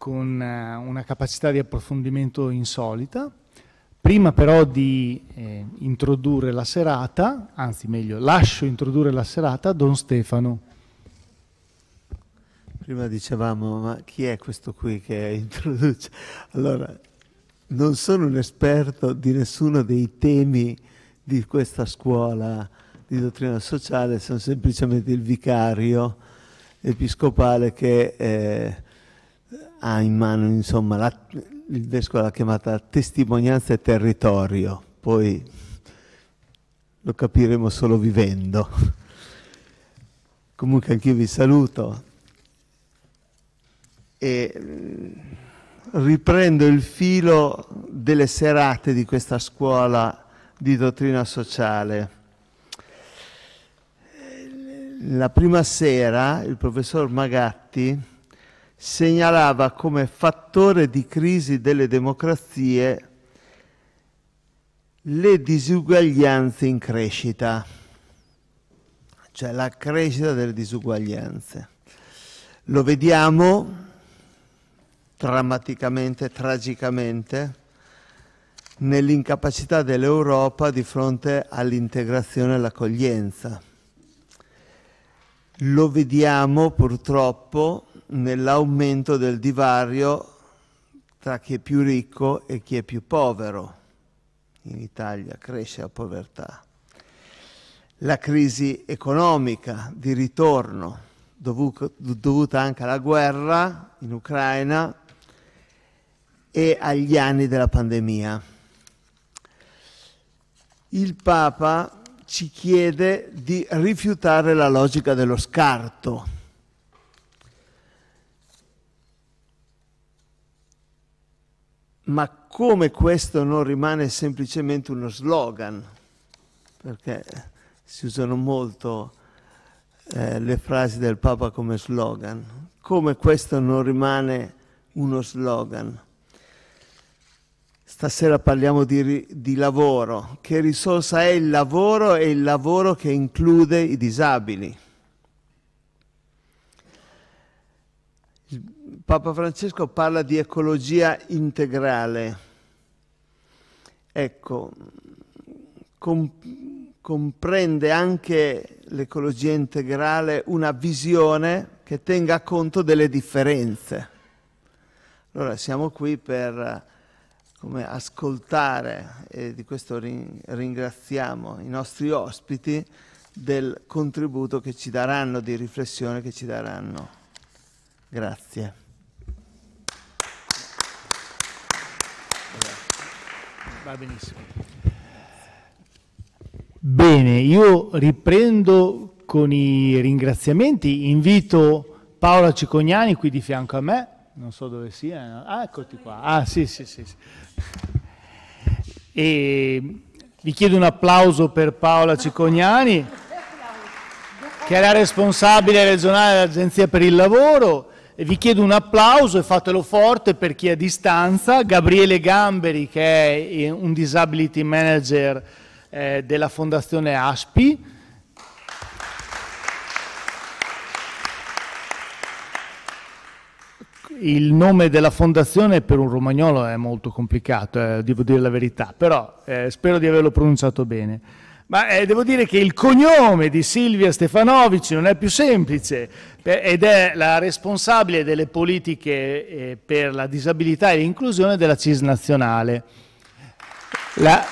con eh, una capacità di approfondimento insolita. Prima però di eh, introdurre la serata, anzi meglio, lascio introdurre la serata Don Stefano. Prima dicevamo, ma chi è questo qui che introduce? Allora, non sono un esperto di nessuno dei temi di questa scuola di dottrina sociale, sono semplicemente il vicario episcopale che... Eh, ha in mano insomma, la, il vescovo l'ha chiamata testimonianza e territorio, poi lo capiremo solo vivendo. Comunque anch'io vi saluto e mm, riprendo il filo delle serate di questa scuola di dottrina sociale. La prima sera il professor Magatti segnalava come fattore di crisi delle democrazie le disuguaglianze in crescita, cioè la crescita delle disuguaglianze. Lo vediamo drammaticamente, tragicamente, nell'incapacità dell'Europa di fronte all'integrazione e all'accoglienza. Lo vediamo purtroppo nell'aumento del divario tra chi è più ricco e chi è più povero. In Italia cresce la povertà. La crisi economica di ritorno, dovuta anche alla guerra in Ucraina e agli anni della pandemia. Il Papa ci chiede di rifiutare la logica dello scarto ma come questo non rimane semplicemente uno slogan, perché si usano molto eh, le frasi del Papa come slogan, come questo non rimane uno slogan. Stasera parliamo di, di, lavoro. Che risorsa è il lavoro e il lavoro che include i disabili? Papa Francesco parla di ecologia integrale. Ecco, com- comprende anche l'ecologia integrale una visione che tenga conto delle differenze. Allora siamo qui per come, ascoltare, e di questo rin- ringraziamo i nostri ospiti, del contributo che ci daranno, di riflessione che ci daranno. Grazie. Va benissimo. Bene, io riprendo con i ringraziamenti, invito Paola Cicognani qui di fianco a me, non so dove sia, ah eccoti qua, ah sì sì sì. sì. E vi chiedo un applauso per Paola Cicognani che è la responsabile regionale dell'Agenzia per il Lavoro e vi chiedo un applauso e fatelo forte per chi è a distanza, Gabriele Gamberi che è eh, un disability manager eh, della fondazione ASPI. Il nome della fondazione per un romagnolo è molto complicato, eh, devo dire la verità, però eh, spero di averlo pronunciato bene. Ma eh, devo dire che il cognome di Silvia Stefanovici non è più semplice ed è la responsabile delle politiche eh, per la disabilità e l'inclusione della CIS nazionale. La...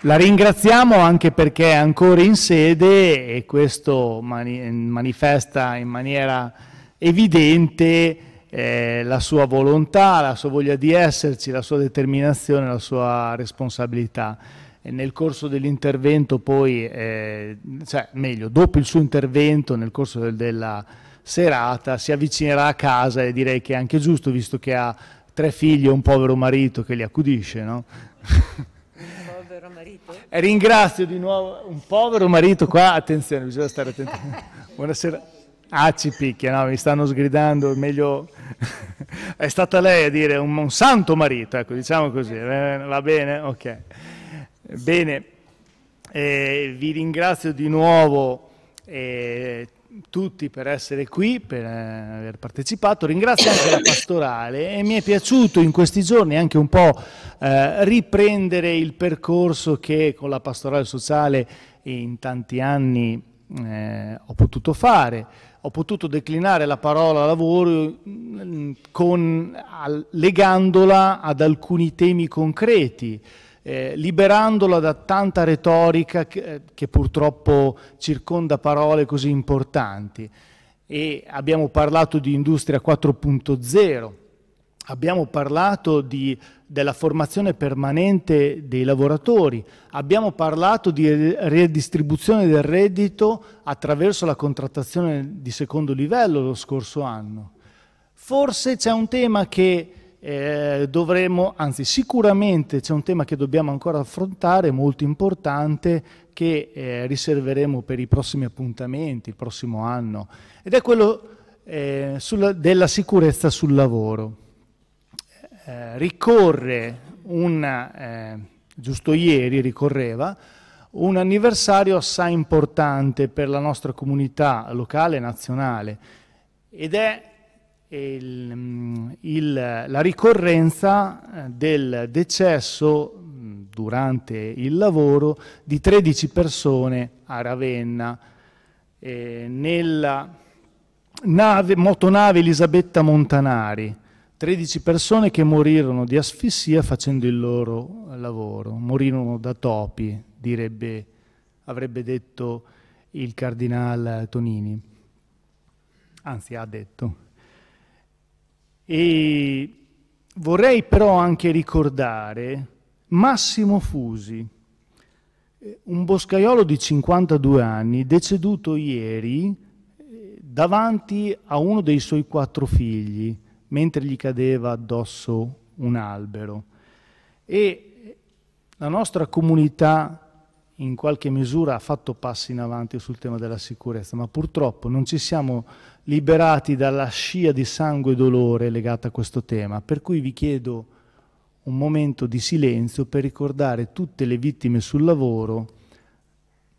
La ringraziamo anche perché è ancora in sede e questo mani manifesta in maniera evidente eh, la sua volontà, la sua voglia di esserci, la sua determinazione, la sua responsabilità. E nel corso dell'intervento poi, eh, cioè meglio, dopo il suo intervento, nel corso del, della serata, si avvicinerà a casa e direi che è anche giusto, visto che ha tre figli e un povero marito che li accudisce, no? povero marito? Ringrazio di nuovo un povero marito qua, attenzione, bisogna stare attenti. Buonasera. Ah, ci picchia, no, mi stanno sgridando, meglio... è stata lei a dire un, un santo marito, ecco, diciamo così, eh, va bene? Ok. Bene, eh, vi ringrazio di nuovo eh, tutti per essere qui, per eh, aver partecipato, ringrazio anche la pastorale e mi è piaciuto in questi giorni anche un po' eh, riprendere il percorso che con la pastorale sociale in tanti anni ho potuto fare ho potuto declinare la parola lavoro mm, con, legandola ad alcuni temi concreti, eh, liberandola da tanta retorica che, eh, che purtroppo circonda parole così importanti. E abbiamo parlato di industria 4.0 abbiamo parlato di, della formazione permanente dei lavoratori, abbiamo parlato di redistribuzione del reddito attraverso la contrattazione di secondo livello lo scorso anno. Forse c'è un tema che eh, dovremo, anzi sicuramente c'è un tema che dobbiamo ancora affrontare, molto importante, che eh, riserveremo per i prossimi appuntamenti, il prossimo anno, ed è quello eh, sulla, della sicurezza sul lavoro. Eh, ricorre una, eh, giusto ieri ricorreva, un anniversario assai importante per la nostra comunità locale e nazionale ed è il, mm, il, la ricorrenza eh, del decesso mm, durante il lavoro di 13 persone a Ravenna eh, nella nave, motonave Elisabetta Montanari 13 persone che morirono di asfissia facendo il loro lavoro, morirono da topi, direbbe, avrebbe detto il cardinale Tonini, anzi ha detto. E vorrei però anche ricordare Massimo Fusi, un boscaiolo di 52 anni, deceduto ieri eh, davanti a uno dei suoi quattro figli, mentre gli cadeva addosso un albero. E la nostra comunità in qualche misura ha fatto passi in avanti sul tema della sicurezza, ma purtroppo non ci siamo liberati dalla scia di sangue e dolore legata a questo tema, per cui vi chiedo un momento di silenzio per ricordare tutte le vittime sul lavoro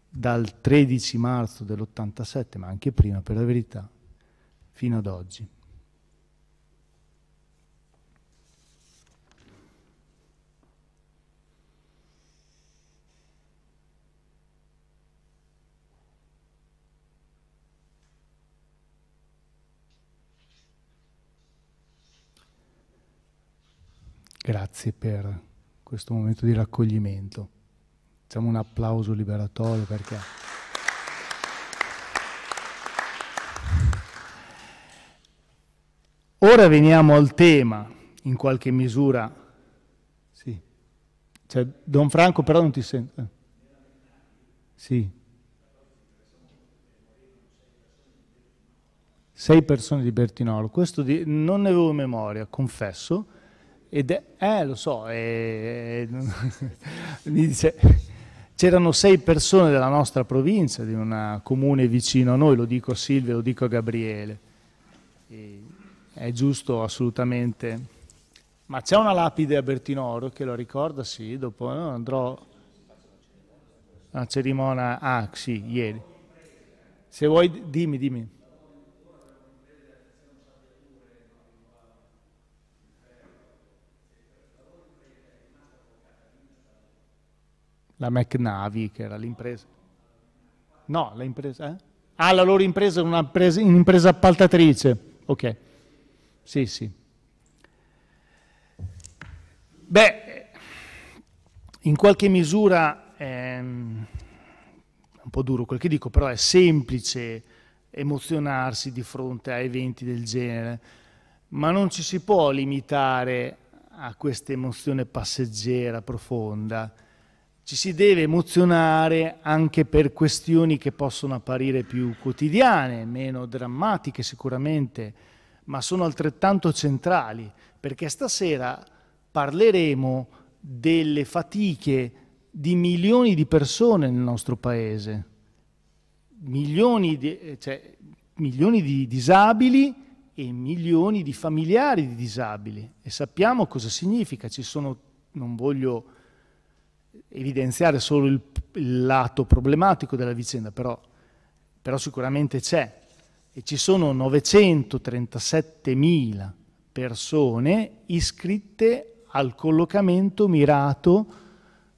dal 13 marzo dell'87, ma anche prima per la verità, fino ad oggi. Grazie per questo momento di raccoglimento. Facciamo un applauso liberatorio perché... Ora veniamo al tema, in qualche misura. Sì. Cioè, Don Franco però non ti sento. Eh. Sì. Sei persone di Bertinolo. Questo di... non ne avevo memoria, confesso ed è, eh, lo so, eh, eh mi dice, c'erano sei persone della nostra provincia, di un comune vicino a noi, lo dico a Silvia, lo dico a Gabriele. E è giusto assolutamente. Ma c'è una lapide a Bertinoro che lo ricorda? Sì, dopo no, andrò a cerimonia. Ah, sì, ieri. Se vuoi, dimmi, dimmi. la McNavy, che era l'impresa. No, l'impresa... Eh? Ah, la loro impresa è un'impresa appaltatrice. Ok. Sì, sì. Beh, in qualche misura ehm, è un po' duro quel che dico, però è semplice emozionarsi di fronte a eventi del genere, ma non ci si può limitare a questa emozione passeggera, profonda ci si deve emozionare anche per questioni che possono apparire più quotidiane, meno drammatiche sicuramente, ma sono altrettanto centrali, perché stasera parleremo delle fatiche di milioni di persone nel nostro paese, milioni di, eh, cioè, milioni di disabili e milioni di familiari di disabili. E sappiamo cosa significa, ci sono, non voglio evidenziare solo il, il lato problematico della vicenda, però, però sicuramente c'è. E ci sono 937.000 persone iscritte al collocamento mirato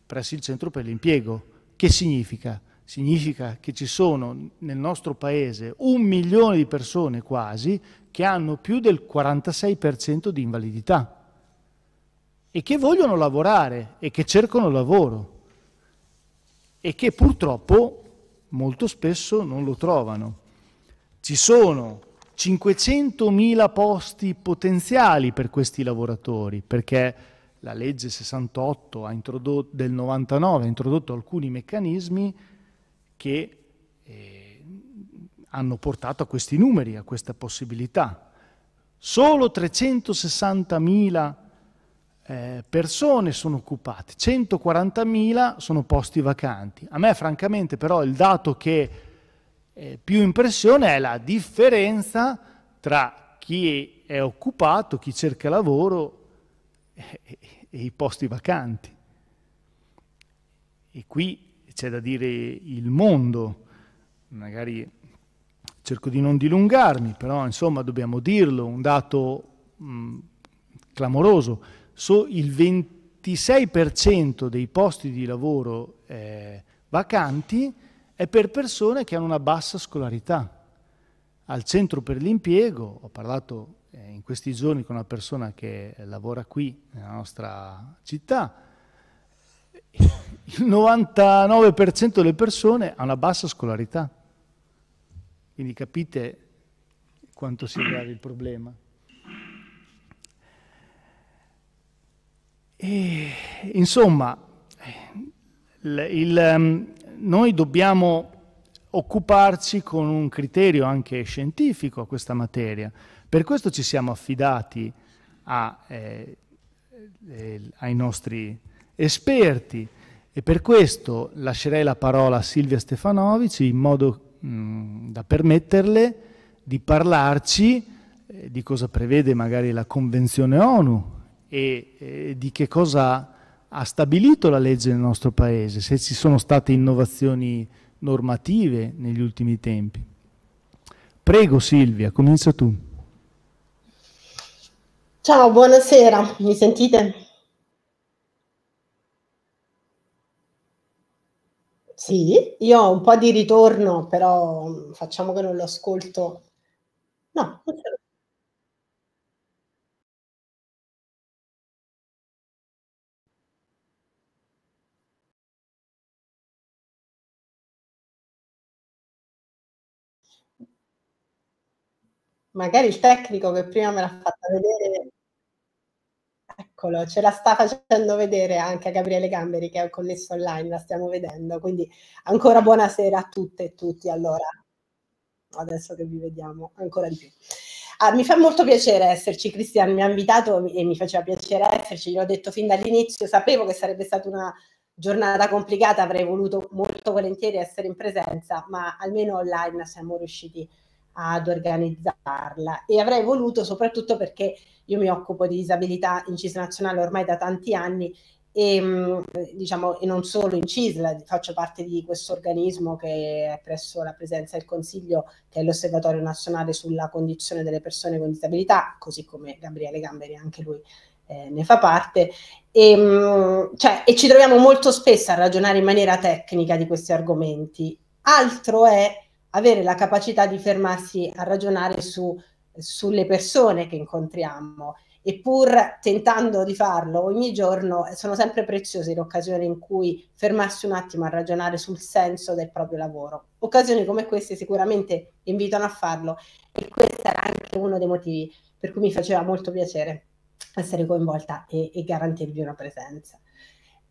presso il Centro per l'Impiego. Che significa? Significa che ci sono nel nostro paese un milione di persone quasi che hanno più del 46% di invalidità e che vogliono lavorare e che cercano lavoro e che purtroppo molto spesso non lo trovano. Ci sono 500.000 posti potenziali per questi lavoratori perché la legge 68 del 99 ha introdotto alcuni meccanismi che eh, hanno portato a questi numeri, a questa possibilità. Solo 360.000 eh, persone sono occupate, 140.000 sono posti vacanti. A me francamente però il dato che eh, più impressione è la differenza tra chi è occupato, chi cerca lavoro e, eh, e, e i posti vacanti. E qui c'è da dire il mondo, magari cerco di non dilungarmi, però insomma dobbiamo dirlo, un dato mh, mm, clamoroso so, il 26% dei posti di lavoro eh, vacanti è per persone che hanno una bassa scolarità. Al centro per l'impiego, ho parlato eh, in questi giorni con una persona che lavora qui nella nostra città, il 99% delle persone ha una bassa scolarità. Quindi capite quanto sia grave il problema. E, insomma, il, il, ehm, noi dobbiamo occuparci con un criterio anche scientifico a questa materia. Per questo ci siamo affidati a, eh, eh, ai nostri esperti e per questo lascerei la parola a Silvia Stefanovici in modo mh, da permetterle di parlarci eh, di cosa prevede magari la Convenzione ONU e eh, di che cosa ha stabilito la legge nel nostro Paese, se ci sono state innovazioni normative negli ultimi tempi. Prego Silvia, comincia tu. Ciao, buonasera, mi sentite? Sì, io ho un po' di ritorno, però facciamo che non lo ascolto. No, non ce magari il tecnico che prima me l'ha fatta vedere, eccolo, ce la sta facendo vedere anche a Gabriele Gamberi che è connesso online, la stiamo vedendo, quindi ancora buonasera a tutte e tutti allora, adesso che vi vediamo ancora di più. Ah, mi fa molto piacere esserci, Cristian mi ha invitato e mi faceva piacere esserci, l'ho detto fin dall'inizio, sapevo che sarebbe stata una giornata complicata, avrei voluto molto volentieri essere in presenza, ma almeno online siamo riusciti a ad organizzarla e avrei voluto soprattutto perché io mi occupo di disabilità in CIS nazionale ormai da tanti anni e, diciamo, e non solo in CISL, faccio parte di questo organismo che è presso la presenza del Consiglio, che è l'Osservatorio Nazionale sulla condizione delle persone con disabilità, così come Gabriele Gamberi, anche lui eh, ne fa parte, e, cioè, e ci troviamo molto spesso a ragionare in maniera tecnica di questi argomenti. Altro è avere la capacità di fermarsi a ragionare su, sulle persone che incontriamo e pur tentando di farlo ogni giorno eh, sono sempre preziose le occasioni in cui fermarsi un attimo a ragionare sul senso del proprio lavoro. Occasioni come queste sicuramente invitano a farlo e questo era anche uno dei motivi per cui mi faceva molto piacere essere coinvolta e, e garantirvi una presenza.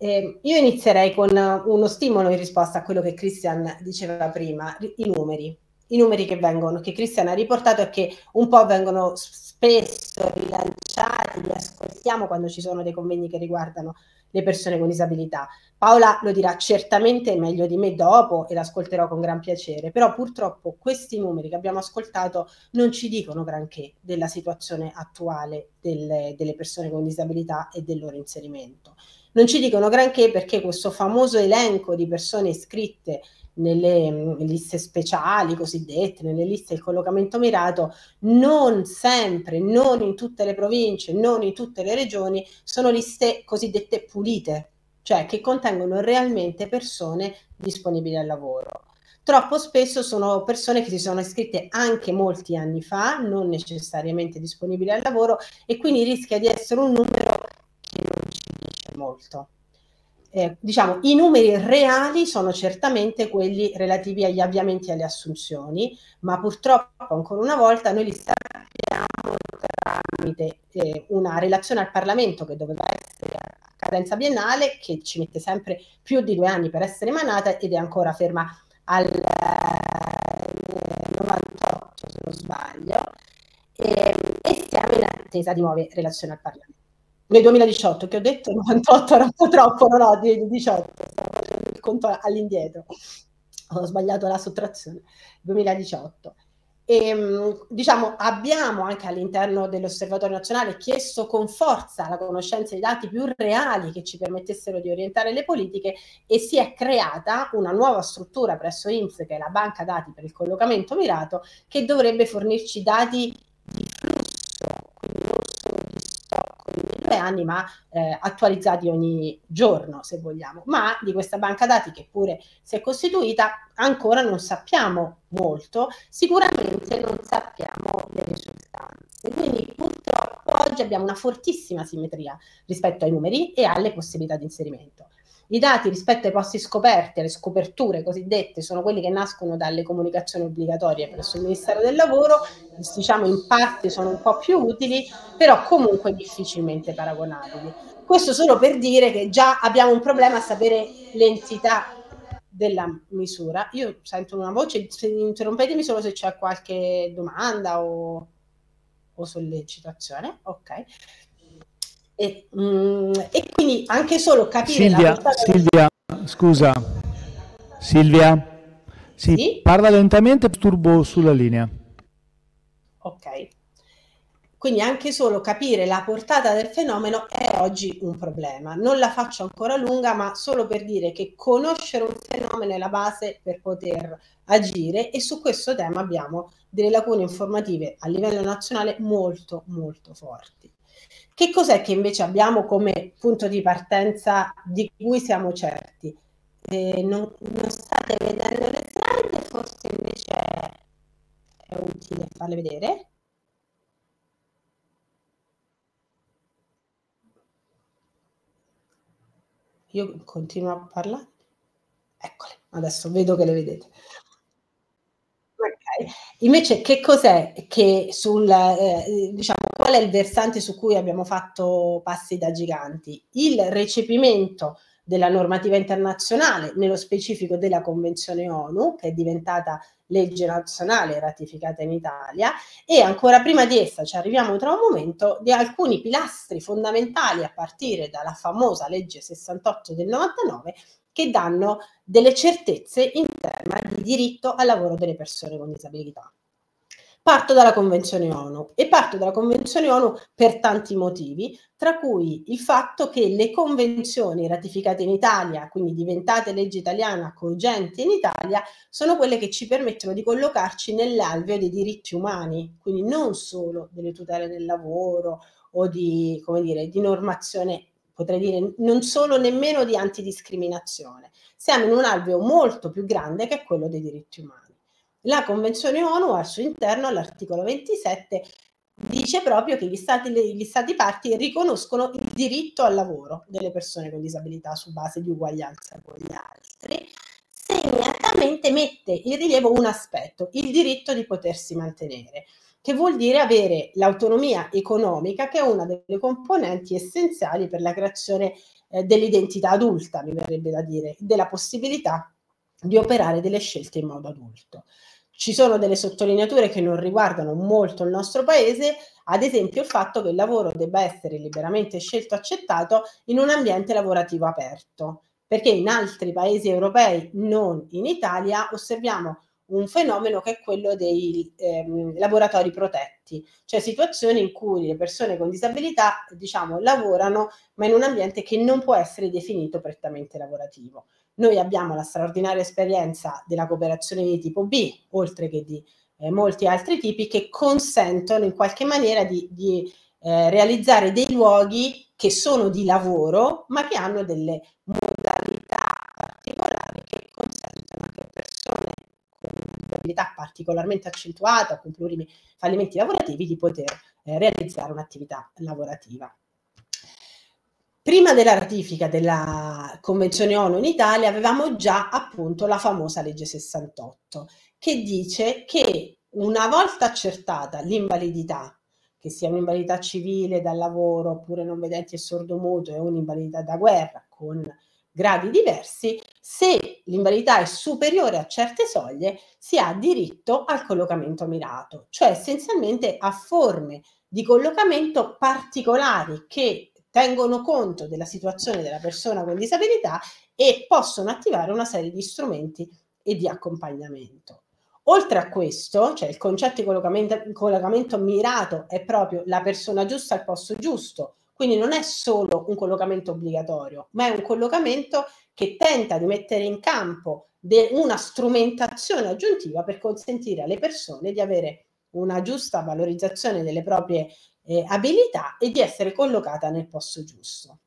Eh, io inizierei con uno stimolo in risposta a quello che Christian diceva prima, i numeri. I numeri che vengono, che Christian ha riportato e che un po' vengono spesso rilanciati, li ascoltiamo quando ci sono dei convegni che riguardano le persone con disabilità. Paola lo dirà certamente meglio di me dopo e l'ascolterò con gran piacere, però purtroppo questi numeri che abbiamo ascoltato non ci dicono granché della situazione attuale delle, delle persone con disabilità e del loro inserimento. Non ci dicono granché perché questo famoso elenco di persone iscritte nelle mm, liste speciali cosiddette, nelle liste del collocamento mirato, non sempre, non in tutte le province, non in tutte le regioni, sono liste cosiddette pulite, cioè che contengono realmente persone disponibili al lavoro. Troppo spesso sono persone che si sono iscritte anche molti anni fa, non necessariamente disponibili al lavoro, e quindi rischia di essere un numero molto. Eh, diciamo, i numeri reali sono certamente quelli relativi agli avviamenti e alle assunzioni, ma purtroppo ancora una volta noi li sappiamo tramite eh, una relazione al Parlamento che doveva essere a cadenza biennale, che ci mette sempre più di due anni per essere emanata ed è ancora ferma al eh, 98 se non sbaglio, e, ehm, e siamo in attesa di nuove relazioni al Parlamento nel 2018, che ho detto 98 era un po' troppo, no, no, 18, stavo facendo il conto all'indietro, ho sbagliato la sottrazione, 2018. E, ehm, diciamo, abbiamo anche all'interno dell'Osservatorio nazionale chiesto con forza la conoscenza di dati più reali che ci permettessero di orientare le politiche e si è creata una nuova struttura presso INPS, che è la banca dati per il collocamento mirato, che dovrebbe fornirci dati di due anni, ma eh, attualizzati ogni giorno, se vogliamo. Ma di questa banca dati, che pure si è costituita, ancora non sappiamo molto, sicuramente non sappiamo le risultanze. Quindi purtroppo oggi abbiamo una fortissima simmetria rispetto ai numeri e alle possibilità di inserimento. I dati rispetto ai posti scoperti, alle scoperture cosiddette, sono quelli che nascono dalle comunicazioni obbligatorie presso il Ministero del Lavoro, diciamo in parte sono un po' più utili, però comunque difficilmente paragonabili. Questo solo per dire che già abbiamo un problema a sapere l'entità della misura. Io sento una voce, interrompetemi solo se c'è qualche domanda o, o sollecitazione. Ok. E, mh, mm, e quindi anche solo capire Silvia, la Silvia, della... scusa, Silvia, sì, sì? parla lentamente, turbo sulla linea. Ok. Quindi anche solo capire la portata del fenomeno è oggi un problema. Non la faccio ancora lunga, ma solo per dire che conoscere un fenomeno è la base per poter agire e su questo tema abbiamo delle lacune informative a livello nazionale molto molto forti. Che cos'è che invece abbiamo come punto di partenza di cui siamo certi? Eh, non, non, state vedendo le slide, forse invece è utile farle vedere. Io continuo a parlare. Eccole, adesso vedo che le vedete. Invece che cos'è che sul, eh, diciamo, qual è il versante su cui abbiamo fatto passi da giganti? Il recepimento della normativa internazionale, nello specifico della Convenzione ONU, che è diventata legge nazionale ratificata in Italia, e ancora prima di essa, ci arriviamo tra un momento, di alcuni pilastri fondamentali a partire dalla famosa legge 68 del 99 che danno delle certezze in tema di diritto al lavoro delle persone con disabilità. Parto dalla Convenzione ONU e parto dalla Convenzione ONU per tanti motivi, tra cui il fatto che le convenzioni ratificate in Italia, quindi diventate legge italiana cogente in Italia, sono quelle che ci permettono di collocarci nell'alveo dei diritti umani, quindi non solo delle tutele del lavoro o di, come dire, di normazione potrei dire non sono nemmeno di antidiscriminazione. Siamo in un alveo molto più grande che è quello dei diritti umani. La Convenzione ONU al suo interno, all'articolo 27, dice proprio che gli stati, gli stati parti riconoscono il diritto al lavoro delle persone con disabilità su base di uguaglianza con gli altri segnatamente mette in rilievo un aspetto, il diritto di potersi mantenere che vuol dire avere l'autonomia economica, che è una delle componenti essenziali per la creazione eh, dell'identità adulta, mi verrebbe da dire, della possibilità di operare delle scelte in modo adulto. Ci sono delle sottolineature che non riguardano molto il nostro paese, ad esempio il fatto che il lavoro debba essere liberamente scelto e accettato in un ambiente lavorativo aperto, perché in altri paesi europei, non in Italia, osserviamo un fenomeno che è quello dei ehm, laboratori protetti, cioè situazioni in cui le persone con disabilità diciamo, lavorano ma in un ambiente che non può essere definito prettamente lavorativo. Noi abbiamo la straordinaria esperienza della cooperazione di tipo B, oltre che di eh, molti altri tipi, che consentono in qualche maniera di, di eh, realizzare dei luoghi che sono di lavoro ma che hanno delle possibilità particolarmente accentuata con plurimi fallimenti lavorativi di poter eh, realizzare un'attività lavorativa. Prima della ratifica della Convenzione ONU in Italia avevamo già appunto la famosa legge 68 che dice che una volta accertata l'invalidità che sia un'invalidità civile dal lavoro oppure non vedenti e sordomuto e un'invalidità da guerra con gradi diversi, se l'invalidità è superiore a certe soglie si ha diritto al collocamento mirato, cioè essenzialmente a forme di collocamento particolari che tengono conto della situazione della persona con disabilità e possono attivare una serie di strumenti e di accompagnamento. Oltre a questo, cioè il concetto di collocamento, collocamento mirato è proprio la persona giusta al posto giusto, quindi non è solo un collocamento obbligatorio, ma è un collocamento che tenta di mettere in campo de- una strumentazione aggiuntiva per consentire alle persone di avere una giusta valorizzazione delle proprie eh, abilità e di essere collocata nel posto giusto.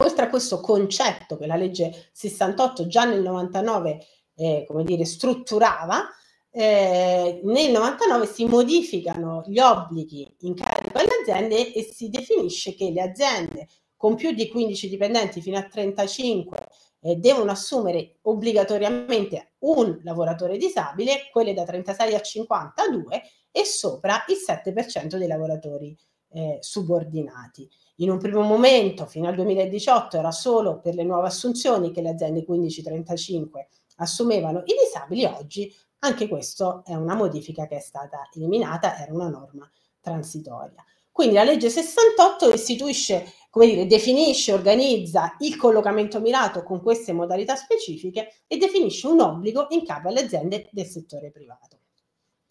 Oltre a questo concetto che la legge 68 già nel 99 eh, come dire, strutturava, eh, nel 99 si modificano gli obblighi in carico alle aziende e si definisce che le aziende con più di 15 dipendenti fino a 35 eh, devono assumere obbligatoriamente un lavoratore disabile, quelle da 36 a 52 e sopra il 7% dei lavoratori eh, subordinati. In un primo momento, fino al 2018, era solo per le nuove assunzioni che le aziende 15-35 assumevano i disabili, oggi anche questo è una modifica che è stata eliminata, era una norma transitoria. Quindi la legge 68 istituisce, come dire, definisce, organizza il collocamento mirato con queste modalità specifiche e definisce un obbligo in capo alle aziende del settore privato,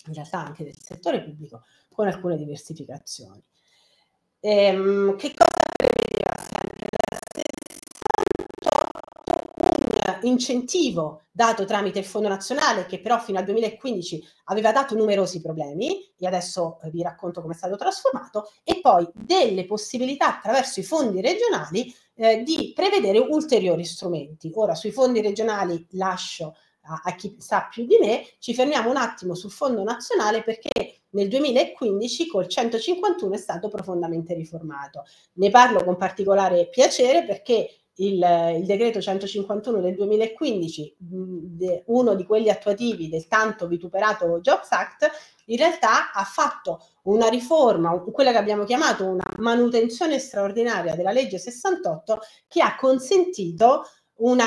in realtà anche del settore pubblico, con alcune diversificazioni. Ehm, che cosa incentivo dato tramite il Fondo Nazionale che però fino al 2015 aveva dato numerosi problemi e adesso eh, vi racconto come è stato trasformato e poi delle possibilità attraverso i fondi regionali eh, di prevedere ulteriori strumenti. Ora sui fondi regionali lascio a, a chi sa più di me, ci fermiamo un attimo sul Fondo Nazionale perché nel 2015 col 151 è stato profondamente riformato. Ne parlo con particolare piacere perché il, il, decreto 151 del 2015, uno di quelli attuativi del tanto vituperato Jobs Act, in realtà ha fatto una riforma, quella che abbiamo chiamato una manutenzione straordinaria della legge 68, che ha consentito una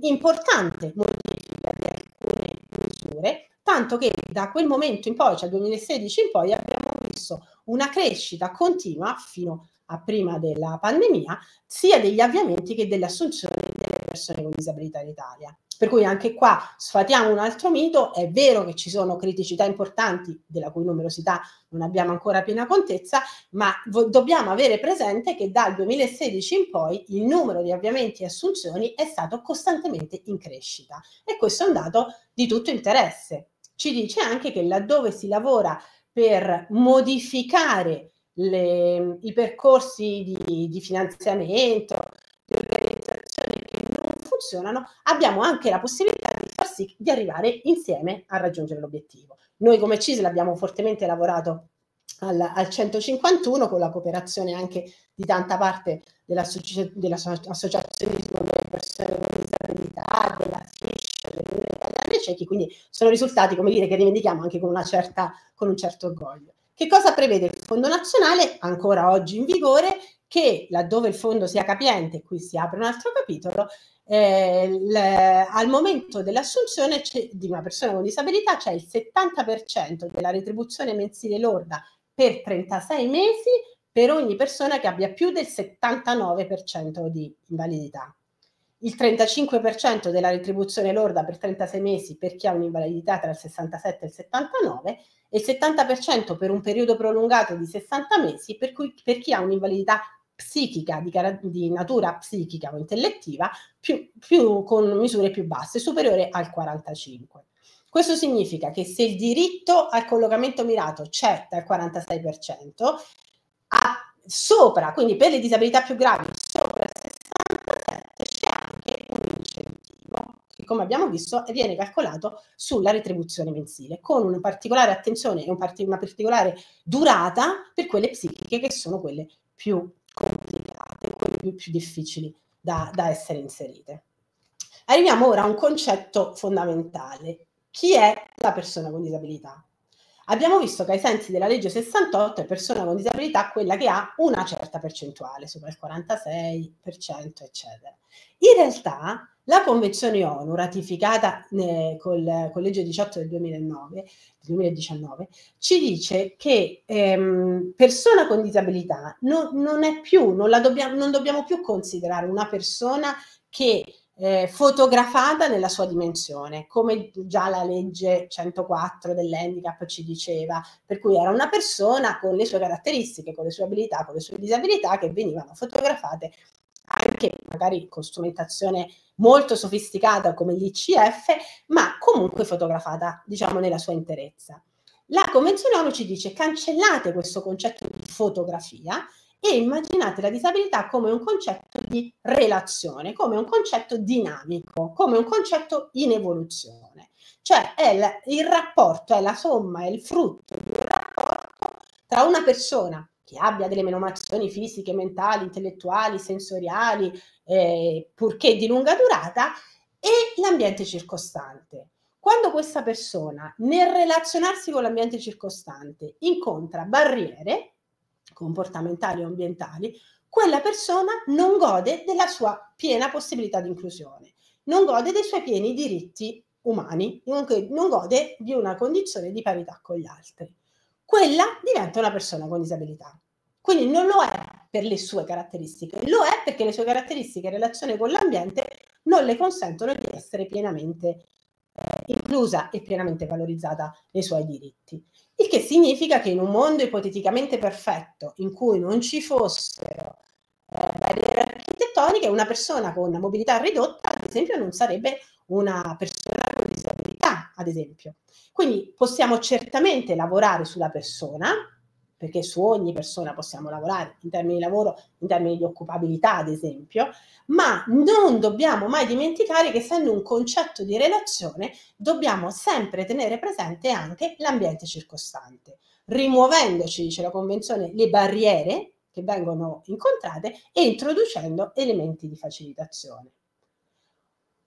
importante modifica di alcune misure, tanto che da quel momento in poi, cioè 2016 in poi, abbiamo visto una crescita continua fino a prima della pandemia, sia degli avviamenti che delle assunzioni delle persone con disabilità in Italia. Per cui anche qua sfatiamo un altro mito, è vero che ci sono criticità importanti della cui numerosità non abbiamo ancora piena contezza, ma vo- dobbiamo avere presente che dal 2016 in poi il numero di avviamenti e assunzioni è stato costantemente in crescita e questo è un dato di tutto interesse. Ci dice anche che laddove si lavora per modificare le, i percorsi di, di finanziamento, di organizzazioni che non funzionano, abbiamo anche la possibilità di far sì di arrivare insieme a raggiungere l'obiettivo. Noi come CISL abbiamo fortemente lavorato al, al 151 con la cooperazione anche di tanta parte dell'associazionismo delle persone con disabilità, della ciechi, quindi sono risultati, come dire, che rivendichiamo anche con, certa, con un certo orgoglio. Che cosa prevede il Fondo Nazionale, ancora oggi in vigore, che laddove il fondo sia capiente, qui si apre un altro capitolo, eh, le, al momento dell'assunzione di una persona con disabilità c'è il 70% della retribuzione mensile lorda per 36 mesi per ogni persona che abbia più del 79% di invalidità il 35% della retribuzione lorda per 36 mesi per chi ha un'invalidità tra il 67 e il 79 e il 70% per un periodo prolungato di 60 mesi per, cui, per chi ha un'invalidità psichica di, di, natura psichica o intellettiva più, più, con misure più basse, superiore al 45. Questo significa che se il diritto al collocamento mirato c'è dal 46%, a, sopra, quindi per le disabilità più gravi, come abbiamo visto viene calcolato sulla retribuzione mensile, con una particolare attenzione e una particolare durata per quelle psichiche che sono quelle più complicate, quelle più, più difficili da, da essere inserite. Arriviamo ora a un concetto fondamentale. Chi è la persona con disabilità? abbiamo visto che ai sensi della legge 68 è persona con disabilità quella che ha una certa percentuale, sopra il 46%, eccetera. In realtà la Convenzione ONU, ratificata eh, col, con legge 18 del 2009, 2019, ci dice che ehm, persona con disabilità non, non è più, non, dobbiamo, non dobbiamo più considerare una persona che eh, fotografata nella sua dimensione, come già la legge 104 dell'handicap ci diceva, per cui era una persona con le sue caratteristiche, con le sue abilità, con le sue disabilità che venivano fotografate anche magari con strumentazione molto sofisticata come l'ICF, ma comunque fotografata, diciamo, nella sua interezza. La Convenzione ONU ci dice cancellate questo concetto di fotografia e immaginate la disabilità come un concetto di relazione, come un concetto dinamico, come un concetto in evoluzione. Cioè è la, il rapporto, è la somma, è il frutto di un rapporto tra una persona che abbia delle menomazioni fisiche, mentali, intellettuali, sensoriali, eh, purché di lunga durata, e l'ambiente circostante. Quando questa persona, nel relazionarsi con l'ambiente circostante, incontra barriere, comportamentali o ambientali, quella persona non gode della sua piena possibilità di inclusione, non gode dei suoi pieni diritti umani, non gode di una condizione di parità con gli altri. Quella diventa una persona con disabilità. Quindi non lo è per le sue caratteristiche, lo è perché le sue caratteristiche in relazione con l'ambiente non le consentono di essere pienamente inclusa e pienamente valorizzata nei suoi diritti. Il che significa che in un mondo ipoteticamente perfetto, in cui non ci fossero eh, barriere architettoniche, una persona con una mobilità ridotta, ad esempio, non sarebbe una persona con disabilità, ad esempio. Quindi possiamo certamente lavorare sulla persona, perché su ogni persona possiamo lavorare in termini di lavoro, in termini di occupabilità, ad esempio, ma non dobbiamo mai dimenticare che essendo un concetto di relazione dobbiamo sempre tenere presente anche l'ambiente circostante, rimuovendoci, dice la Convenzione, le barriere che vengono incontrate e introducendo elementi di facilitazione.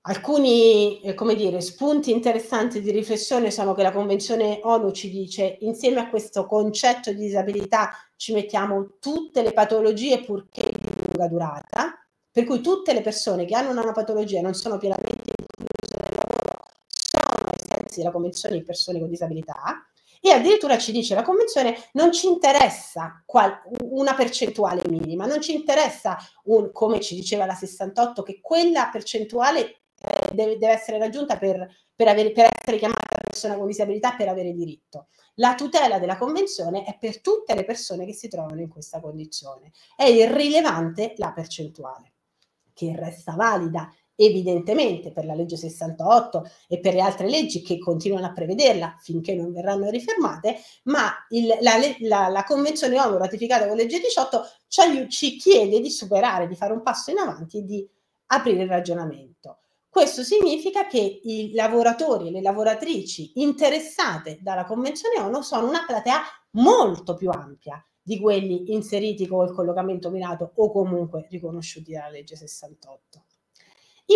Alcuni eh, come dire, spunti interessanti di riflessione sono che la Convenzione ONU ci dice insieme a questo concetto di disabilità ci mettiamo tutte le patologie purché di lunga durata, per cui tutte le persone che hanno una patologia e non sono pienamente incluse nel lavoro sono ai sensi della Convenzione persone con disabilità e addirittura ci dice la Convenzione non ci interessa qual- una percentuale minima, non ci interessa un, come ci diceva la 68 che quella percentuale deve, deve essere raggiunta per, per, avere, per essere chiamata persona con disabilità per avere diritto. La tutela della Convenzione è per tutte le persone che si trovano in questa condizione. È irrilevante la percentuale, che resta valida evidentemente per la legge 68 e per le altre leggi che continuano a prevederla finché non verranno rifermate, ma il, la, la, la, Convenzione ONU ratificata con legge 18 ci, ci chiede di superare, di fare un passo in avanti e di aprire il ragionamento. Questo significa che i lavoratori e le lavoratrici interessate dalla Convenzione ONU sono una platea molto più ampia di quelli inseriti con il collocamento mirato o comunque riconosciuti dalla legge 68.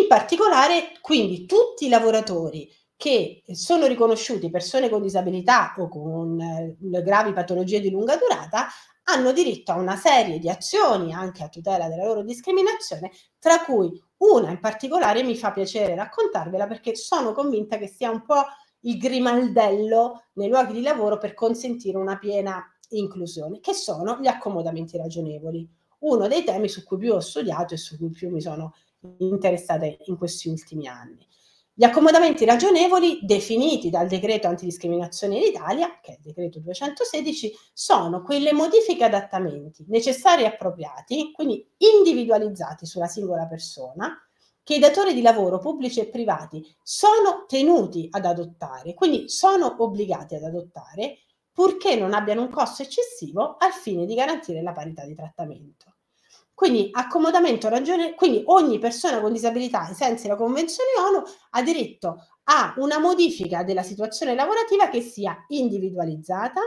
In particolare, quindi, tutti i lavoratori che sono riconosciuti persone con disabilità o con eh, gravi patologie di lunga durata hanno diritto a una serie di azioni anche a tutela della loro discriminazione, tra cui una in particolare mi fa piacere raccontarvela perché sono convinta che sia un po' il grimaldello nei luoghi di lavoro per consentire una piena inclusione, che sono gli accomodamenti ragionevoli. Uno dei temi su cui più ho studiato e su cui più mi sono interessata in questi ultimi anni. Gli accomodamenti ragionevoli definiti dal decreto antidiscriminazione in Italia, che è il decreto 216, sono quelle modifiche e adattamenti necessari e appropriati, quindi individualizzati sulla singola persona, che i datori di lavoro pubblici e privati sono tenuti ad adottare, quindi sono obbligati ad adottare, purché non abbiano un costo eccessivo al fine di garantire la parità di trattamento. Quindi accomodamento ragione, quindi ogni persona con disabilità, ai sensi della Convenzione ONU, ha diritto a una modifica della situazione lavorativa che sia individualizzata,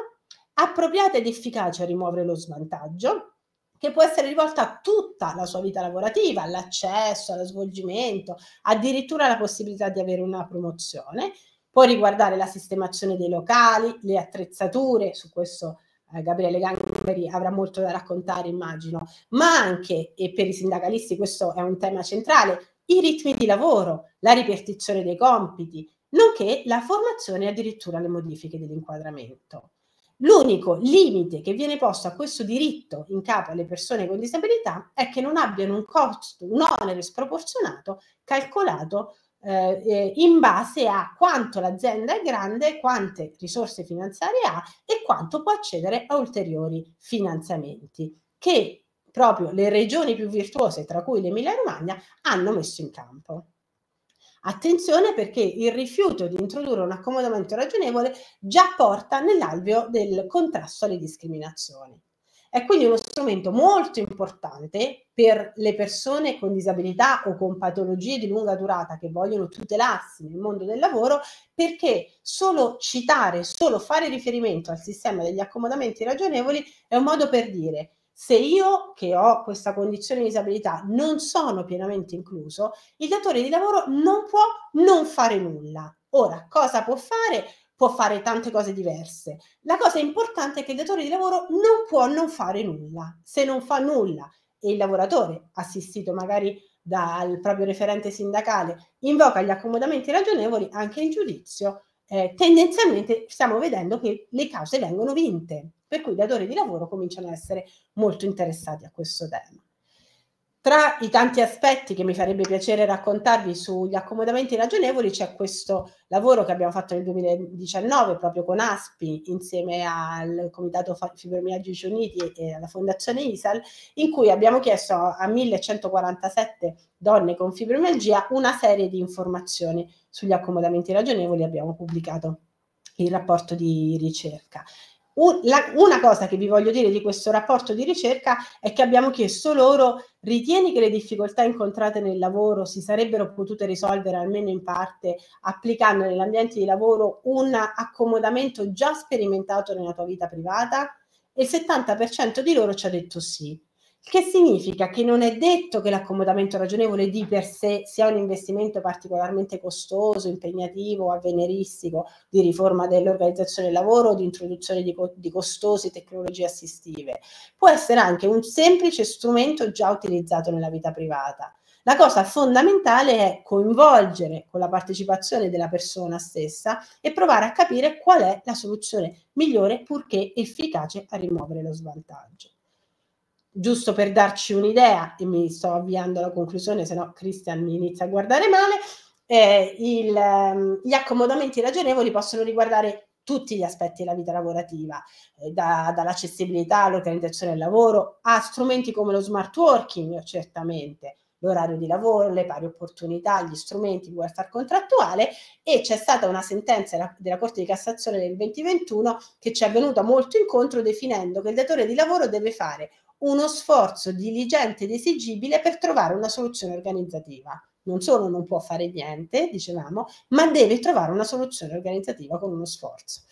appropriata ed efficace a rimuovere lo svantaggio, che può essere rivolta a tutta la sua vita lavorativa, all'accesso, allo svolgimento, addirittura la possibilità di avere una promozione. Può riguardare la sistemazione dei locali, le attrezzature, su questo eh, Gabriele Gangheri avrà molto da raccontare, immagino, ma anche, e per i sindacalisti questo è un tema centrale, i ritmi di lavoro, la ripetizione dei compiti, nonché la formazione e addirittura le modifiche dell'inquadramento. L'unico limite che viene posto a questo diritto in capo alle persone con disabilità è che non abbiano un costo, un onere sproporzionato calcolato eh, eh, in base a quanto l'azienda è grande, quante risorse finanziarie ha e quanto può accedere a ulteriori finanziamenti che proprio le regioni più virtuose, tra cui l'Emilia Romagna, hanno messo in campo. Attenzione perché il rifiuto di introdurre un accomodamento ragionevole già porta nell'alveo del contrasto alle discriminazioni. È quindi uno strumento molto importante per le persone con disabilità o con patologie di lunga durata che vogliono tutelarsi nel mondo del lavoro perché solo citare, solo fare riferimento al sistema degli accomodamenti ragionevoli è un modo per dire se io che ho questa condizione di disabilità non sono pienamente incluso, il datore di lavoro non può non fare nulla. Ora, cosa può fare? può fare tante cose diverse. La cosa importante è che il datore di lavoro non può non fare nulla. Se non fa nulla e il lavoratore, assistito magari dal proprio referente sindacale, invoca gli accomodamenti ragionevoli, anche in giudizio, eh, tendenzialmente stiamo vedendo che le cause vengono vinte, per cui i datori di lavoro cominciano ad essere molto interessati a questo tema. Tra i tanti aspetti che mi farebbe piacere raccontarvi sugli accomodamenti ragionevoli c'è questo lavoro che abbiamo fatto nel 2019 proprio con ASPI insieme al Comitato Fibromialgici Uniti e alla Fondazione ISAL in cui abbiamo chiesto a 1147 donne con fibromialgia una serie di informazioni sugli accomodamenti ragionevoli e abbiamo pubblicato il rapporto di ricerca. Un, la, una cosa che vi voglio dire di questo rapporto di ricerca è che abbiamo chiesto loro, ritieni che le difficoltà incontrate nel lavoro si sarebbero potute risolvere almeno in parte applicando nell'ambiente di lavoro un accomodamento già sperimentato nella tua vita privata? E il 70% di loro ci ha detto sì che significa che non è detto che l'accomodamento ragionevole di per sé sia un investimento particolarmente costoso, impegnativo, avveniristico, di riforma dell'organizzazione del lavoro, o di introduzione di, co- di costose tecnologie assistive. Può essere anche un semplice strumento già utilizzato nella vita privata. La cosa fondamentale è coinvolgere con la partecipazione della persona stessa e provare a capire qual è la soluzione migliore purché efficace a rimuovere lo svantaggio giusto per darci un'idea, e mi sto avviando alla conclusione, se no Christian mi inizia a guardare male, eh, il, ehm, gli accomodamenti ragionevoli possono riguardare tutti gli aspetti della vita lavorativa, eh, da, dall'accessibilità all'organizzazione del lavoro, a strumenti come lo smart working, certamente, l'orario di lavoro, le pari opportunità, gli strumenti, il welfare contrattuale e c'è stata una sentenza della, della Corte di Cassazione del 2021 che ci è venuta molto incontro definendo che il datore di lavoro deve fare uno sforzo diligente ed esigibile per trovare una soluzione organizzativa. Non solo non può fare niente, dicevamo, ma deve trovare una soluzione organizzativa con uno sforzo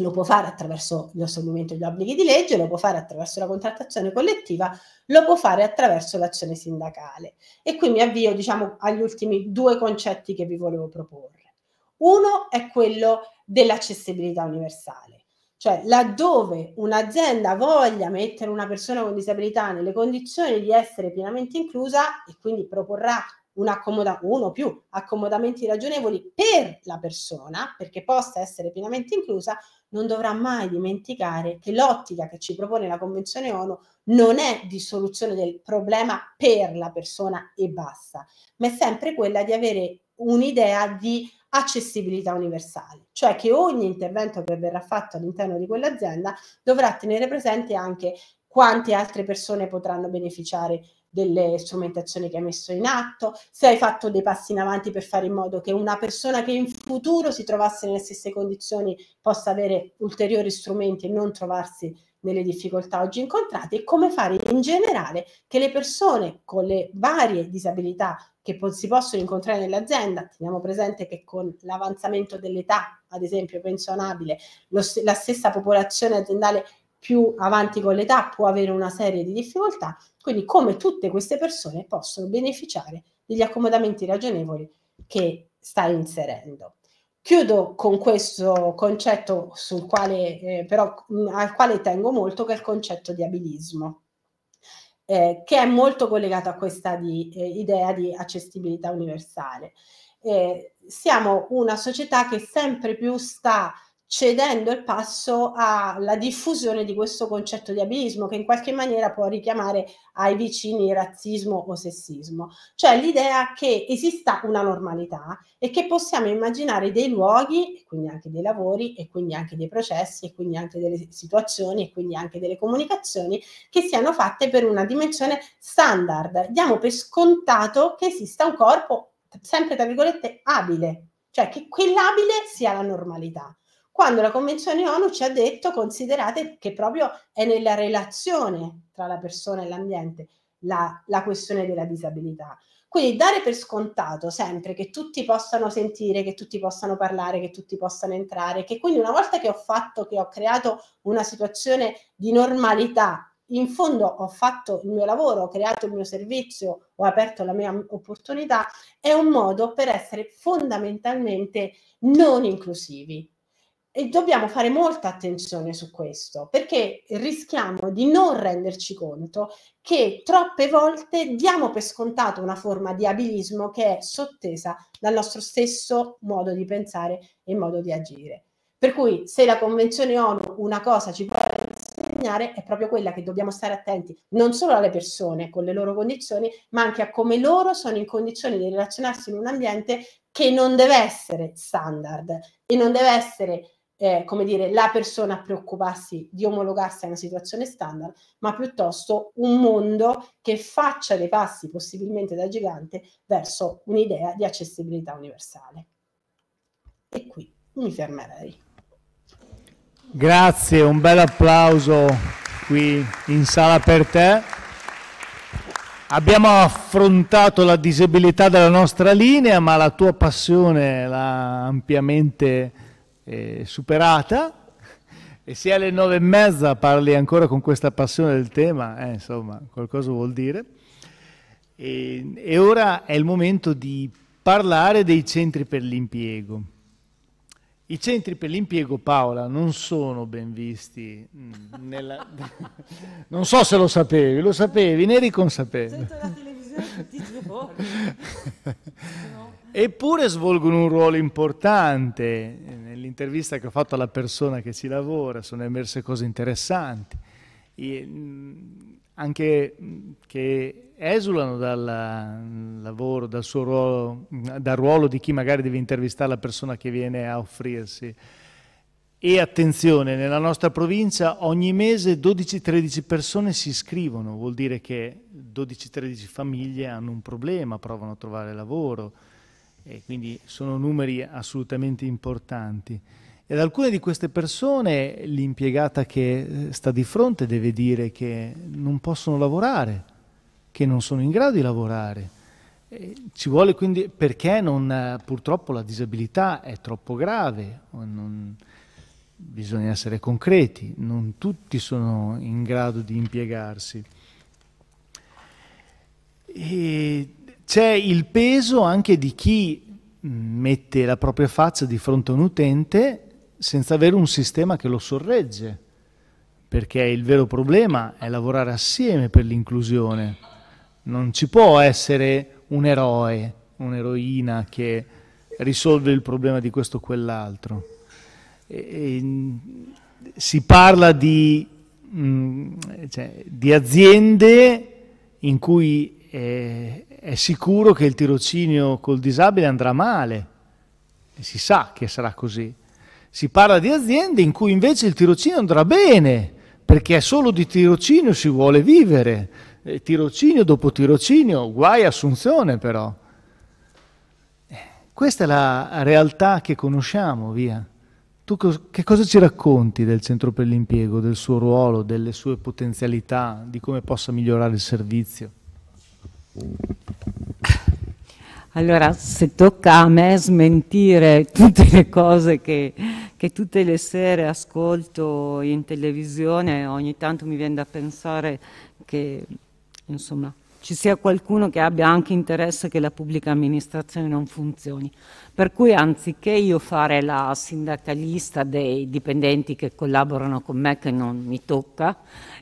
lo può fare attraverso l'assolvimento degli obblighi di legge, lo può fare attraverso la contrattazione collettiva, lo può fare attraverso l'azione sindacale. E qui mi avvio, diciamo, agli ultimi due concetti che vi volevo proporre. Uno è quello dell'accessibilità universale. Cioè, laddove un'azienda voglia mettere una persona con disabilità nelle condizioni di essere pienamente inclusa e quindi proporrà un accomoda- uno o più accomodamenti ragionevoli per la persona, perché possa essere pienamente inclusa, non dovrà mai dimenticare che l'ottica che ci propone la Convenzione ONU non è di soluzione del problema per la persona e basta, ma è sempre quella di avere un'idea di accessibilità universale, cioè che ogni intervento che verrà fatto all'interno di quell'azienda dovrà tenere presente anche quante altre persone potranno beneficiare delle strumentazioni che hai messo in atto, se hai fatto dei passi in avanti per fare in modo che una persona che in futuro si trovasse nelle stesse condizioni possa avere ulteriori strumenti e non trovarsi nelle difficoltà oggi incontrate e come fare in generale che le persone con le varie disabilità che po- si possono incontrare nell'azienda. Teniamo presente che con l'avanzamento dell'età, ad esempio pensionabile, st- la stessa popolazione aziendale più avanti con l'età può avere una serie di difficoltà, quindi come tutte queste persone possono beneficiare degli accomodamenti ragionevoli che stai inserendo. Chiudo con questo concetto sul quale, eh, però, mh, al quale tengo molto, che è il concetto di abilismo eh, che è molto collegato a questa di, eh, idea di accessibilità universale. Eh, siamo una società che sempre più sta cedendo il passo alla diffusione di questo concetto di abilismo che in qualche maniera può richiamare ai vicini razzismo o sessismo, cioè l'idea che esista una normalità e che possiamo immaginare dei luoghi, e quindi anche dei lavori, e quindi anche dei processi, e quindi anche delle situazioni, e quindi anche delle comunicazioni che siano fatte per una dimensione standard. Diamo per scontato che esista un corpo sempre tra virgolette abile, cioè che quell'abile sia la normalità quando la Convenzione ONU ci ha detto considerate che proprio è nella relazione tra la persona e l'ambiente la, la, questione della disabilità. Quindi dare per scontato sempre che tutti possano sentire, che tutti possano parlare, che tutti possano entrare, che quindi una volta che ho fatto, che ho creato una situazione di normalità, in fondo ho fatto il mio lavoro, ho creato il mio servizio, ho aperto la mia opportunità, è un modo per essere fondamentalmente non inclusivi e dobbiamo fare molta attenzione su questo, perché rischiamo di non renderci conto che troppe volte diamo per scontato una forma di abilismo che è sottesa dal nostro stesso modo di pensare e modo di agire. Per cui se la Convenzione ONU una cosa ci può insegnare è proprio quella che dobbiamo stare attenti non solo alle persone con le loro condizioni, ma anche a come loro sono in condizione di relazionarsi in un ambiente che non deve essere standard e non deve essere eh, come dire, la persona a preoccuparsi di omologarsi a una situazione standard, ma piuttosto un mondo che faccia dei passi possibilmente da gigante verso un'idea di accessibilità universale. E qui mi fermerei. Grazie, un bel applauso qui in sala per te. Abbiamo affrontato la disabilità della nostra linea, ma la tua passione l'ha ampiamente eh, superata e se alle nove e mezza parli ancora con questa passione del tema, eh, insomma, qualcosa vuol dire. E, e, ora è il momento di parlare dei centri per l'impiego. I centri per l'impiego, Paola, non sono ben visti. Mm, nella... non so se lo sapevi, lo sapevi, ne eri consapevole. Sento la televisione tutti i giorni. Eppure svolgono un ruolo importante eh, nell'intervista che ho fatto alla persona che ci lavora sono emerse cose interessanti, e, anche che esulano dal lavoro, dal, ruolo, dal ruolo di chi magari deve intervistare la persona che viene a offrirsi. E attenzione, nella nostra provincia ogni mese 12-13 persone si iscrivono, vuol dire che 12-13 famiglie hanno un problema, provano a trovare lavoro e quindi sono numeri assolutamente importanti. E ad alcune di queste persone l'impiegata che eh, sta di fronte deve dire che non possono lavorare, che non sono in grado di lavorare. E ci vuole quindi perché non, purtroppo la disabilità è troppo grave, non, bisogna essere concreti, non tutti sono in grado di impiegarsi. E c'è il peso anche di chi mm, mette la propria faccia di fronte a un utente senza avere un sistema che lo sorregge, perché il vero problema è lavorare assieme per l'inclusione. Non ci può essere un eroe, un'eroina che risolve il problema di questo o quell'altro. Mm, si parla di, mh, mm, cioè, di aziende in cui eh, è sicuro che il tirocinio col disabile andrà male, e si sa che sarà così. Si parla di aziende in cui invece il tirocinio andrà bene, perché è solo di tirocinio si vuole vivere. E tirocinio dopo tirocinio, guai assunzione però. Eh, questa è la realtà che conosciamo, via. Tu che cosa ci racconti del centro per l'impiego, del suo ruolo, delle sue potenzialità, di come possa migliorare il servizio? Allora, se tocca a me smentire tutte le cose che, che tutte le sere ascolto in televisione, ogni tanto mi viene da pensare che, insomma, ci sia qualcuno che abbia anche interesse che la pubblica amministrazione non funzioni. Per cui anziché io fare la sindacalista dei dipendenti che collaborano con me, che non mi tocca,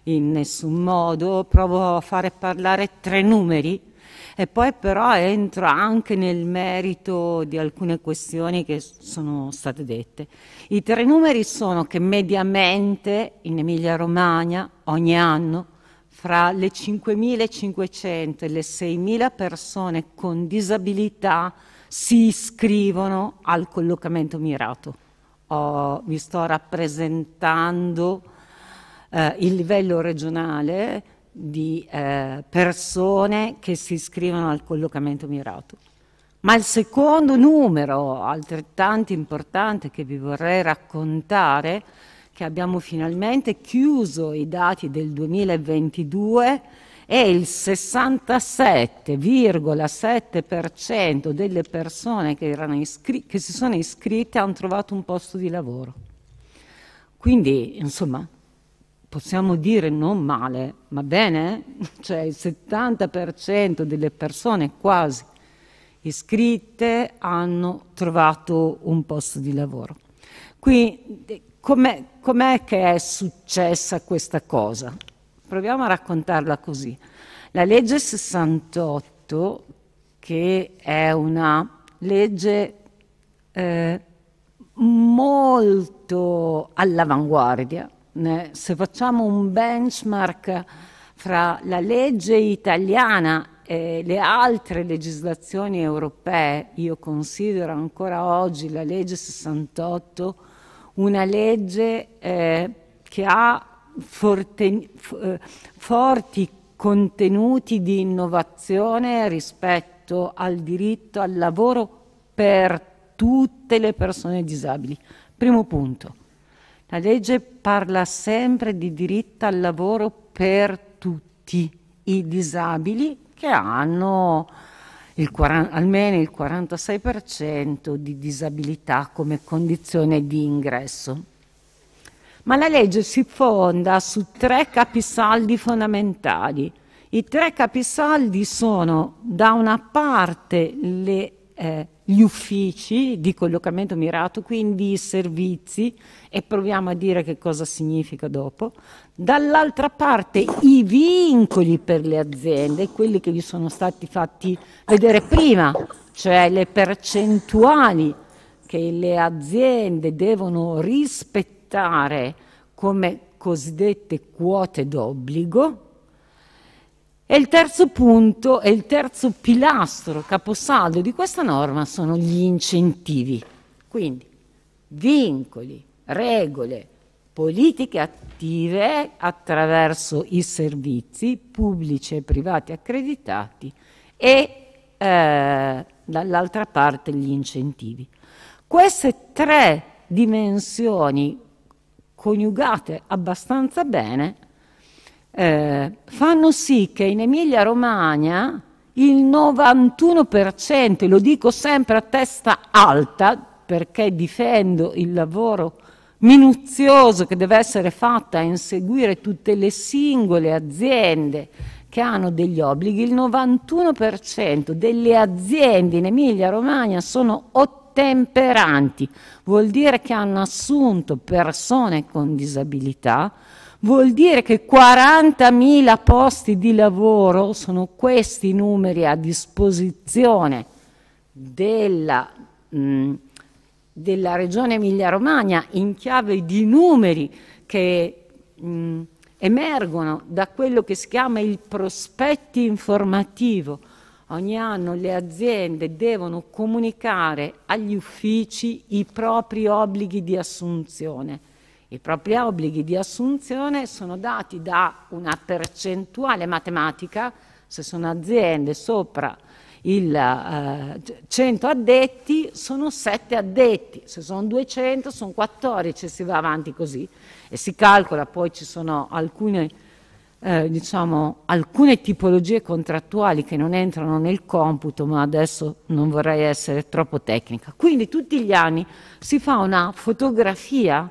in nessun modo, provo a fare parlare tre numeri e poi però entro anche nel merito di alcune questioni che sono state dette. I tre numeri sono che mediamente in Emilia Romagna ogni anno fra le 5.500 e le 6.000 persone con disabilità si iscrivono al collocamento mirato. Oh, vi sto rappresentando eh, il livello regionale di eh, persone che si iscrivono al collocamento mirato. Ma il secondo numero, altrettanto importante, che vi vorrei raccontare, che abbiamo finalmente chiuso i dati del 2022, è il 67,7% delle persone che, che si sono iscritte hanno trovato un posto di lavoro. Quindi, insomma, possiamo dire non male, ma bene, cioè il 70% delle persone quasi iscritte hanno trovato un posto di lavoro. Quindi eh, com'è, com'è che è successa questa cosa? Proviamo a raccontarla così. La legge 68, che è una legge eh, molto all'avanguardia, se facciamo un benchmark fra la legge italiana e le altre legislazioni europee, io considero ancora oggi la legge 68 una legge eh, che ha eh, forti contenuti di innovazione rispetto al diritto al lavoro per tutte le persone disabili. Primo punto. La legge parla sempre di diritto al lavoro per tutti i disabili che hanno il 40, almeno il 46% di disabilità come condizione di ingresso. Ma la legge si fonda su tre capisaldi fondamentali. I tre capisaldi sono da una parte le eh, gli uffici di collocamento mirato, quindi i servizi, e proviamo a dire che cosa significa dopo. Dall'altra parte i vincoli per le aziende, quelli che vi sono stati fatti vedere prima, cioè le percentuali che le aziende devono rispettare come cosiddette quote d'obbligo, e il terzo punto e il terzo pilastro caposaldo di questa norma sono gli incentivi. Quindi vincoli, regole, politiche attive attraverso i servizi pubblici e privati accreditati e eh, dall'altra parte gli incentivi. Queste tre dimensioni coniugate abbastanza bene eh, fanno sì che in Emilia-Romagna il 91%, lo dico sempre a testa alta perché difendo il lavoro minuzioso che deve essere fatto a inseguire tutte le singole aziende che hanno degli obblighi, il 91% delle aziende in Emilia-Romagna sono ottemperanti, vuol dire che hanno assunto persone con disabilità, Vuol dire che 40.000 posti di lavoro sono questi numeri a disposizione della, mh, mm, della regione Emilia-Romagna in chiave di numeri che mh, mm, emergono da quello che si chiama il prospetto informativo. Ogni anno le aziende devono comunicare agli uffici i propri obblighi di assunzione. I propri obblighi di assunzione sono dati da una percentuale matematica, se sono aziende sopra il eh, 100 addetti sono 7 addetti, se sono 200 sono 14 e si va avanti così e si calcola, poi ci sono alcune, eh, diciamo, alcune tipologie contrattuali che non entrano nel computo, ma adesso non vorrei essere troppo tecnica. Quindi tutti gli anni si fa una fotografia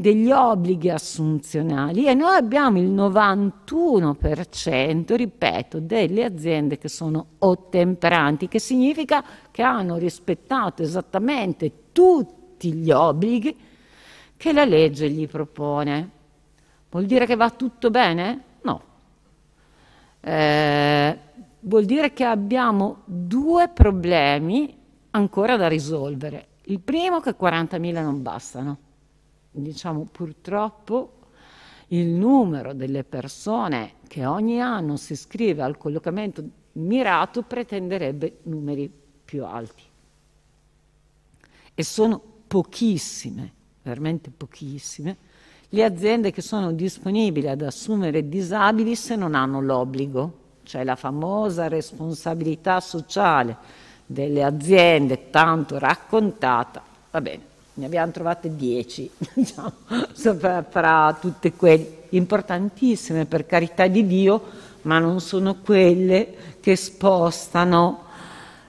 degli obblighi assunzionali e noi abbiamo il 91%, ripeto, delle aziende che sono ottemperanti, che significa che hanno rispettato esattamente tutti gli obblighi che la legge gli propone. Vuol dire che va tutto bene? No. Eh, vuol dire che abbiamo due problemi ancora da risolvere. Il primo è che 40.000 non bastano diciamo purtroppo il numero delle persone che ogni anno si iscrive al collocamento mirato pretenderebbe numeri più alti. E sono pochissime, veramente pochissime, le aziende che sono disponibili ad assumere disabili se non hanno l'obbligo, cioè la famosa responsabilità sociale delle aziende tanto raccontata. Va bene, ne abbiamo trovate 10 diciamo, fra tutte quelle importantissime per carità di Dio, ma non sono quelle che spostano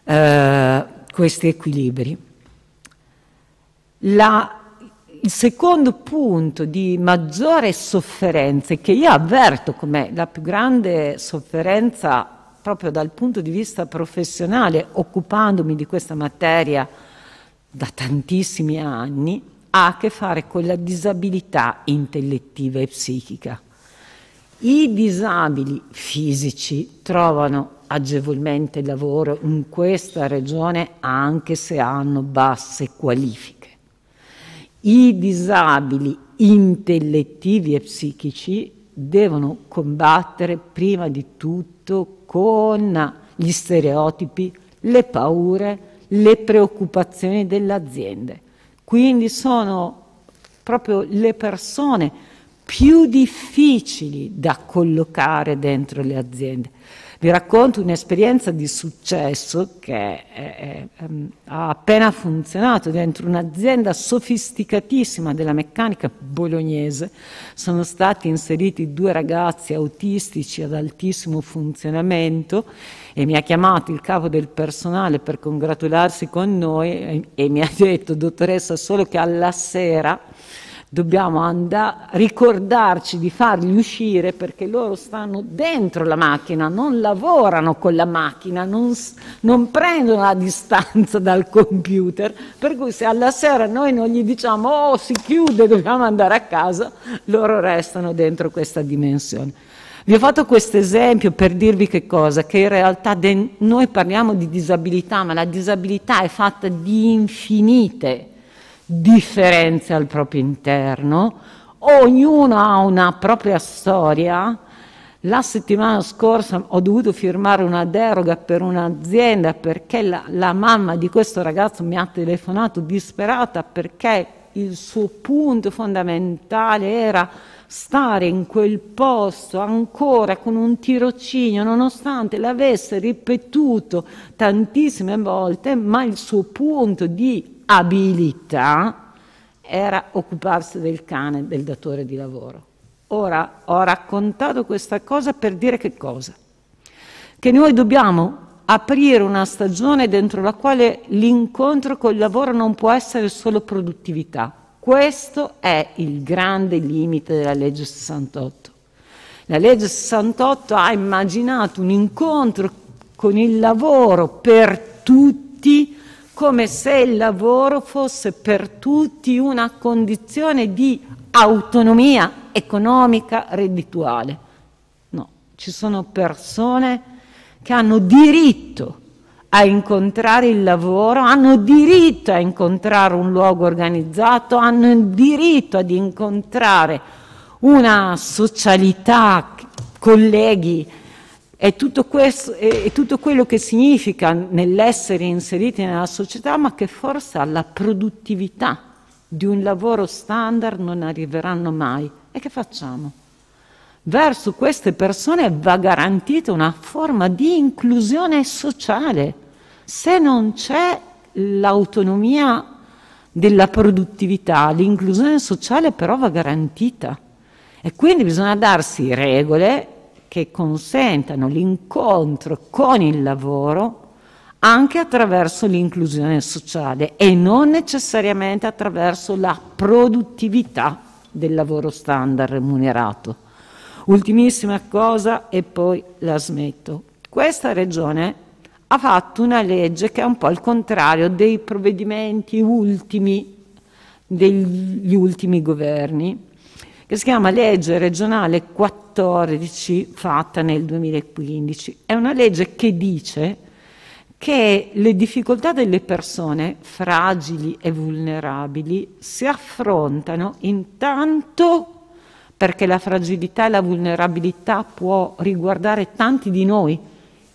eh, questi equilibri. La, il secondo punto di maggiore sofferenza, che io avverto come la più grande sofferenza proprio dal punto di vista professionale, occupandomi di questa materia, da tantissimi anni ha a che fare con la disabilità intellettiva e psichica. I disabili fisici trovano agevolmente lavoro in questa regione anche se hanno basse qualifiche. I disabili intellettivi e psichici devono combattere prima di tutto con gli stereotipi, le paure, le preoccupazioni delle aziende. Quindi sono proprio le persone più difficili da collocare dentro le aziende. Vi racconto un'esperienza di successo che eh, eh, ha appena funzionato dentro un'azienda sofisticatissima della meccanica bolognese. Sono stati inseriti due ragazzi autistici ad altissimo funzionamento e mi ha chiamato il capo del personale per congratularsi con noi e, e mi ha detto, dottoressa, solo che alla sera dobbiamo andare, ricordarci di farli uscire perché loro stanno dentro la macchina, non lavorano con la macchina, non, non prendono la distanza dal computer, per cui se alla sera noi non gli diciamo oh si chiude, dobbiamo andare a casa, loro restano dentro questa dimensione. Vi ho fatto questo esempio per dirvi che cosa, che in realtà noi parliamo di disabilità, ma la disabilità è fatta di infinite differenze al proprio interno, ognuno ha una propria storia. La settimana scorsa ho dovuto firmare una deroga per un'azienda perché la, la mamma di questo ragazzo mi ha telefonato disperata perché il suo punto fondamentale era stare in quel posto ancora con un tirocinio, nonostante l'avesse ripetuto tantissime volte, ma il suo punto di abilità era occuparsi del cane, del datore di lavoro. Ora ho raccontato questa cosa per dire che cosa? Che noi dobbiamo aprire una stagione dentro la quale l'incontro col lavoro non può essere solo produttività, questo è il grande limite della legge 68. La legge 68 ha immaginato un incontro con il lavoro per tutti, come se il lavoro fosse per tutti una condizione di autonomia economica reddituale. No, ci sono persone che hanno diritto a incontrare il lavoro, hanno diritto a incontrare un luogo organizzato, hanno il diritto ad incontrare una socialità, colleghi, e tutto, questo, e tutto quello che significa nell'essere inseriti nella società, ma che forse alla produttività di un lavoro standard non arriveranno mai. E che facciamo? verso queste persone va garantita una forma di inclusione sociale. Se non c'è l'autonomia della produttività, l'inclusione sociale però va garantita e quindi bisogna darsi regole che consentano l'incontro con il lavoro anche attraverso l'inclusione sociale e non necessariamente attraverso la produttività del lavoro standard remunerato. Ultimissima cosa e poi la smetto. Questa regione ha fatto una legge che è un po' il contrario dei provvedimenti ultimi degli ultimi governi, che si chiama legge regionale 14 fatta nel 2015. È una legge che dice che le difficoltà delle persone fragili e vulnerabili si affrontano intanto perché la fragilità e la vulnerabilità può riguardare tanti di noi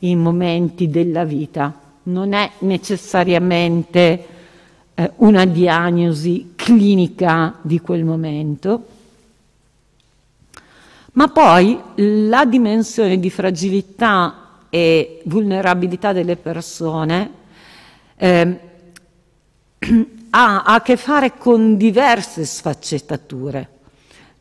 in momenti della vita, non è necessariamente eh, una diagnosi clinica di quel momento. Ma poi la dimensione di fragilità e vulnerabilità delle persone eh, ha a che fare con diverse sfaccettature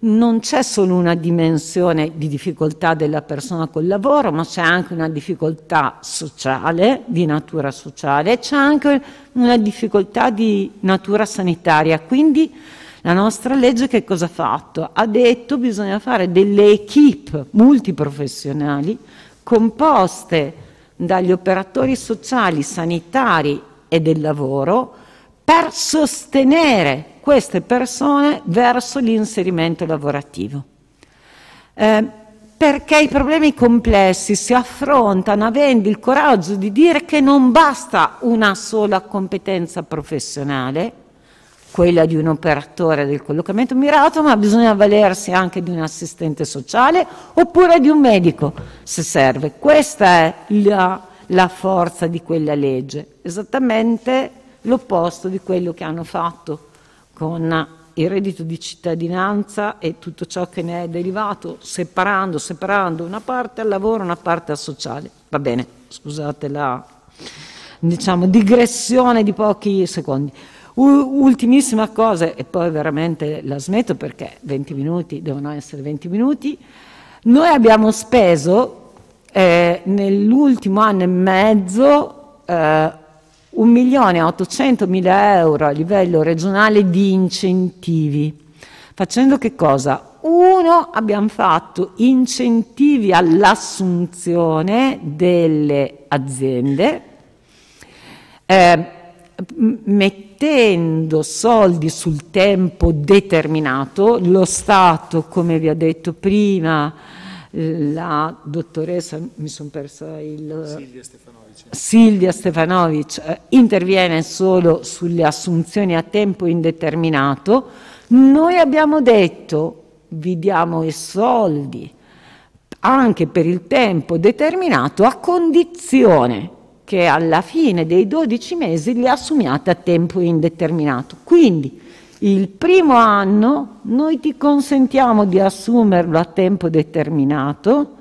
non c'è solo una dimensione di difficoltà della persona col lavoro, ma c'è anche una difficoltà sociale, di natura sociale, c'è anche una difficoltà di natura sanitaria. Quindi la nostra legge che cosa ha fatto? Ha detto che bisogna fare delle equip multiprofessionali composte dagli operatori sociali, sanitari e del lavoro per sostenere queste persone verso l'inserimento lavorativo. Eh, perché i problemi complessi si affrontano avendo il coraggio di dire che non basta una sola competenza professionale, quella di un operatore del collocamento mirato, ma bisogna valersi anche di un assistente sociale oppure di un medico, se serve. Questa è la, la forza di quella legge, esattamente l'opposto di quello che hanno fatto con il reddito di cittadinanza e tutto ciò che ne è derivato, separando, separando una parte al lavoro e una parte al sociale. Va bene, scusate la diciamo, digressione di pochi secondi. U- ultimissima cosa, e poi veramente la smetto perché 20 minuti devono essere 20 minuti. Noi abbiamo speso eh, nell'ultimo anno e mezzo eh, 1 milione e 800 euro a livello regionale di incentivi. Facendo che cosa? Uno, abbiamo fatto incentivi all'assunzione delle aziende, eh, mettendo soldi sul tempo determinato, lo Stato, come vi ha detto prima, la dottoressa, mi sono persa il... Silvia Stefanoni Silvia Stefanovic eh, interviene solo sulle assunzioni a tempo indeterminato, noi abbiamo detto vi diamo i soldi anche per il tempo determinato a condizione che alla fine dei 12 mesi li assumiate a tempo indeterminato. Quindi il primo anno noi ti consentiamo di assumerlo a tempo determinato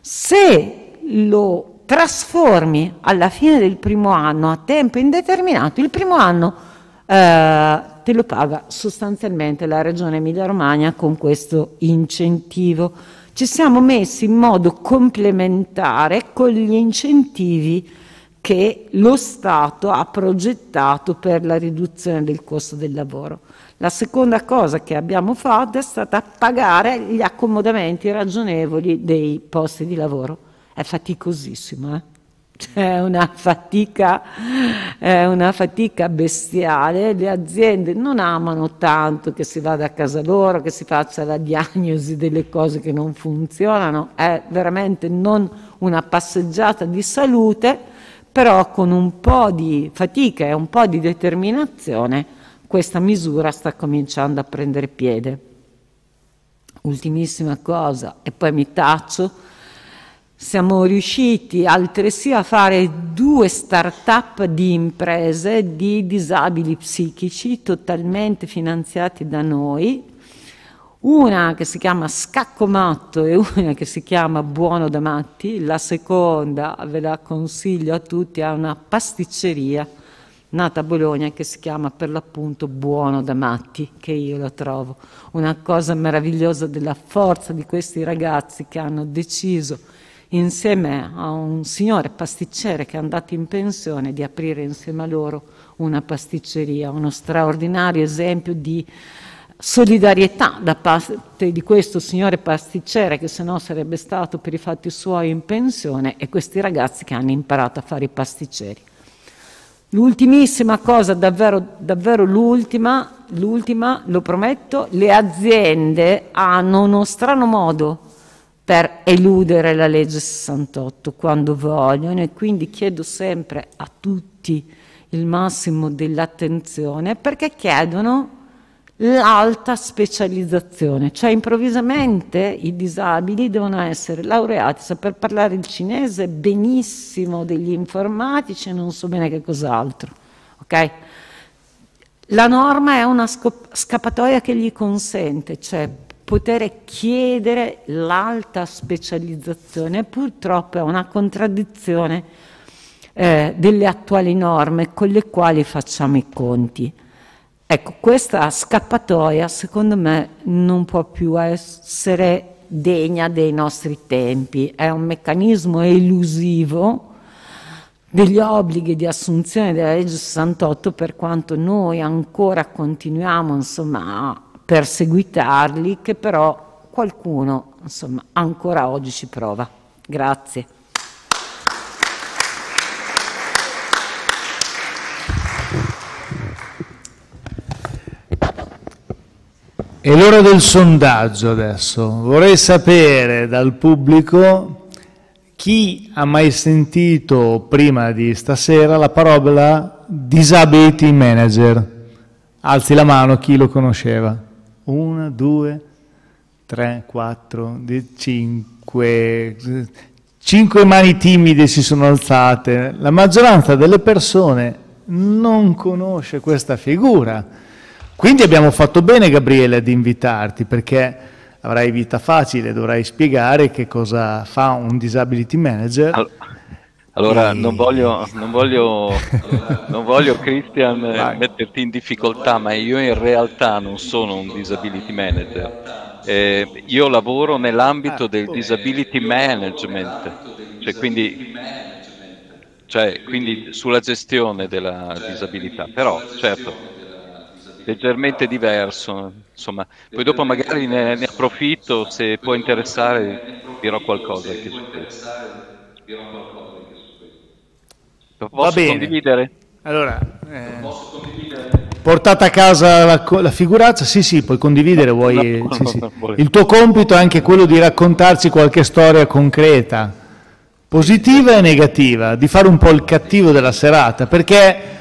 se lo trasformi alla fine del primo anno a tempo indeterminato, il primo anno eh, te lo paga sostanzialmente la Regione Emilia-Romagna con questo incentivo. Ci siamo messi in modo complementare con gli incentivi che lo Stato ha progettato per la riduzione del costo del lavoro. La seconda cosa che abbiamo fatto è stata pagare gli accomodamenti ragionevoli dei posti di lavoro è faticosissimo, eh? C'è cioè, una fatica, è una fatica bestiale, le aziende non amano tanto che si vada a casa loro, che si faccia la diagnosi delle cose che non funzionano, è veramente non una passeggiata di salute, però con un po' di fatica e un po' di determinazione questa misura sta cominciando a prendere piede. Ultimissima cosa, e poi mi taccio siamo riusciti altresì a fare due start-up di imprese di disabili psichici totalmente finanziati da noi, una che si chiama Scacco Matto e una che si chiama Buono da Matti, la seconda ve la consiglio a tutti, è una pasticceria nata a Bologna che si chiama per l'appunto Buono da Matti, che io la trovo una cosa meravigliosa della forza di questi ragazzi che hanno deciso insieme a un signore pasticcere che è andato in pensione di aprire insieme a loro una pasticceria, uno straordinario esempio di solidarietà da parte di questo signore pasticcere che se no sarebbe stato per i fatti suoi in pensione e questi ragazzi che hanno imparato a fare i pasticceri. L'ultimissima cosa, davvero, davvero l'ultima, l'ultima, lo prometto, le aziende hanno uno strano modo per eludere la legge 68 quando vogliono e quindi chiedo sempre a tutti il massimo dell'attenzione perché chiedono l'alta specializzazione, cioè improvvisamente i disabili devono essere laureati, saper parlare il cinese benissimo degli informatici e non so bene che cos'altro. Okay? La norma è una scappatoia che gli consente, cioè poter chiedere l'alta specializzazione purtroppo è una contraddizione eh, delle attuali norme con le quali facciamo i conti. Ecco, questa scappatoia secondo me non può più essere degna dei nostri tempi, è un meccanismo elusivo degli obblighi di assunzione della legge 68 per quanto noi ancora continuiamo insomma a perseguitarli, che però qualcuno insomma, ancora oggi ci prova. Grazie. È l'ora del sondaggio adesso. Vorrei sapere dal pubblico chi ha mai sentito prima di stasera la parola disability manager. Alzi la mano chi lo conosceva una, due, tre, quattro, cinque. Cinque mani timide si sono alzate. La maggioranza delle persone non conosce questa figura. Quindi abbiamo fatto bene, Gabriele, ad invitarti, perché avrai vita facile, dovrai spiegare che cosa fa un disability manager. All- allora, e... non voglio, non voglio, non voglio Christian, eh, Vai. metterti in difficoltà, ma io in realtà non sono un disability manager. Eh, io lavoro nell'ambito ah, del disability management, cioè, quindi, cioè, quindi sulla gestione della disabilità. Però, certo, leggermente diverso. Insomma. Poi dopo magari ne, ne, approfitto, se può interessare dirò qualcosa. Se può interessare dirò qualcosa posso Va bene. condividere? Allora, eh, posso condividere? portata a casa la, la, figurazza, sì sì, puoi condividere, no, vuoi, no, sì, no, sì. il tuo compito è anche quello di raccontarci qualche storia concreta, positiva e negativa, di fare un po' il cattivo della serata, perché...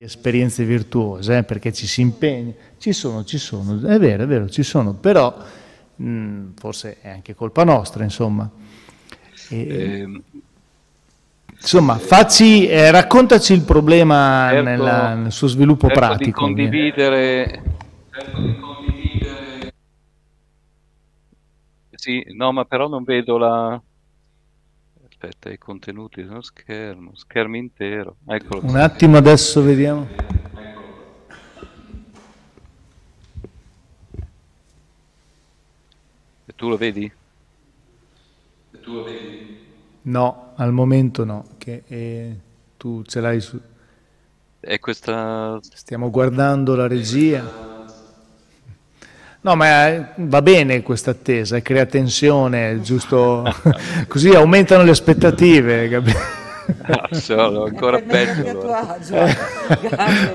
esperienze virtuose, eh, perché ci si impegna, ci sono, ci sono, è vero, è vero, ci sono, però mh, mm, forse è anche colpa nostra, insomma. E, eh, insomma, facci, eh, raccontaci il problema certo, nella, nel suo sviluppo certo pratico. Di condividere, cerco di condividere... Sì, no, ma però non vedo la... Aspetta, i contenuti sono schermo, schermo intero. Eccolo. Un attimo adesso vediamo. Tu lo vedi? Tu lo vedi? No, al momento no, che è... Eh, tu ce l'hai su... È questa... Stiamo guardando la regia. No, ma eh, va bene questa attesa, eh, crea tensione, giusto? Così aumentano le aspettative, capito? Ah, Sono ancora peggio. Allora.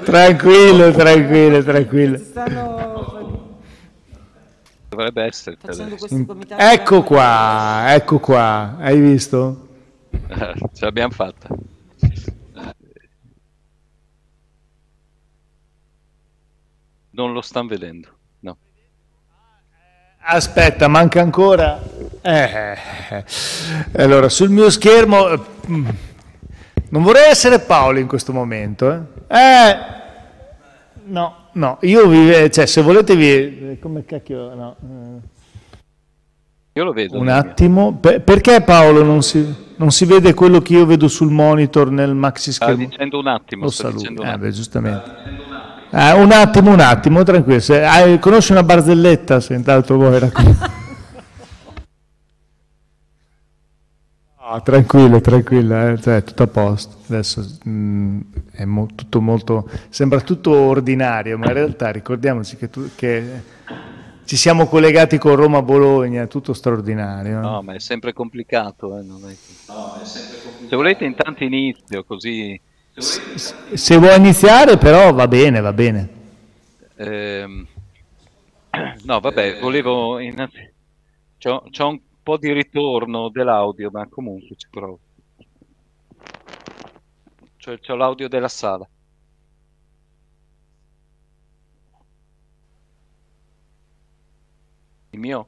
Tranquillo, tranquillo, tranquillo. Dovrebbe essere. Mm. Ecco qua, ecco qua, hai visto? Eh, ce l'abbiamo fatta. Non lo stanno vedendo, no. Aspetta, manca ancora. eh. eh, eh. Allora, sul mio schermo... Mm, non vorrei essere Paolo in questo momento. Eh, eh no. No, io vi, cioè, se volete vi... Come cacchio... No. Eh. Io lo vedo. Un attimo. Per, perché Paolo non si, non si, vede quello che io vedo sul monitor nel maxi schermo? Sta dicendo un attimo. Lo saluto. Eh, beh, giustamente. Ah, un attimo, un attimo, tranquillo. Se, ah, conosci una barzelletta, se intanto vuoi raccontare. Ah, tranquillo, tranquillo, eh? cioè, tutto a posto. Adesso mh, mm, è mo- tutto molto. Sembra tutto ordinario, ma in realtà ricordiamoci che, tu, che ci siamo collegati con Roma-Bologna, tutto straordinario. Eh. No, ma è sempre complicato. Eh? È... No, è sempre complicato. Se volete, intanto inizio così. Se, se vuoi iniziare, però va bene, va bene. Eh, no, vabbè, volevo innanzitutto. C'ho, c'ho un po' di ritorno dell'audio, ma comunque ci provo. Cioè, c'ho l'audio della sala. Il mio?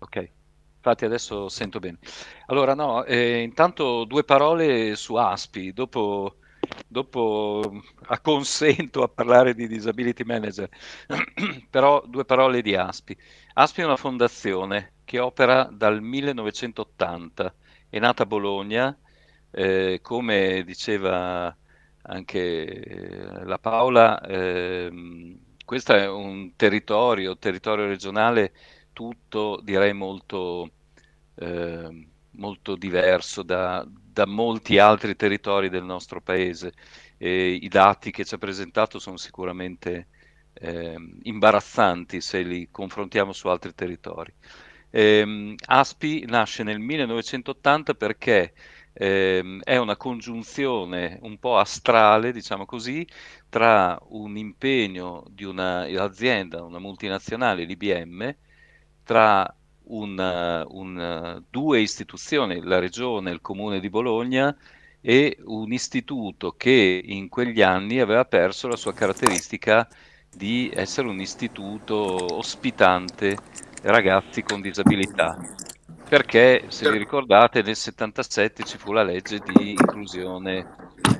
Ok, infatti adesso sento bene. Allora, no, eh, intanto due parole su Aspi, dopo dopo mm, acconsento a parlare di disability manager, però due parole di ASPI. ASPI è una fondazione che opera dal 1980, è nata a Bologna, eh, come diceva anche eh, la Paola, eh, questo è un territorio, territorio regionale tutto direi molto, eh, molto diverso da, da molti altri territori del nostro paese. E I dati che ci ha presentato sono sicuramente eh, imbarazzanti se li confrontiamo su altri territori. Eh, Aspi nasce nel 1980 perché eh, è una congiunzione un po' astrale, diciamo così, tra un impegno di un'azienda, una multinazionale, l'IBM, tra un, un, due istituzioni, la regione e il comune di Bologna, e un istituto che in quegli anni aveva perso la sua caratteristica di essere un istituto ospitante ragazzi con disabilità. Perché, se vi ricordate, nel 77 ci fu la legge di inclusione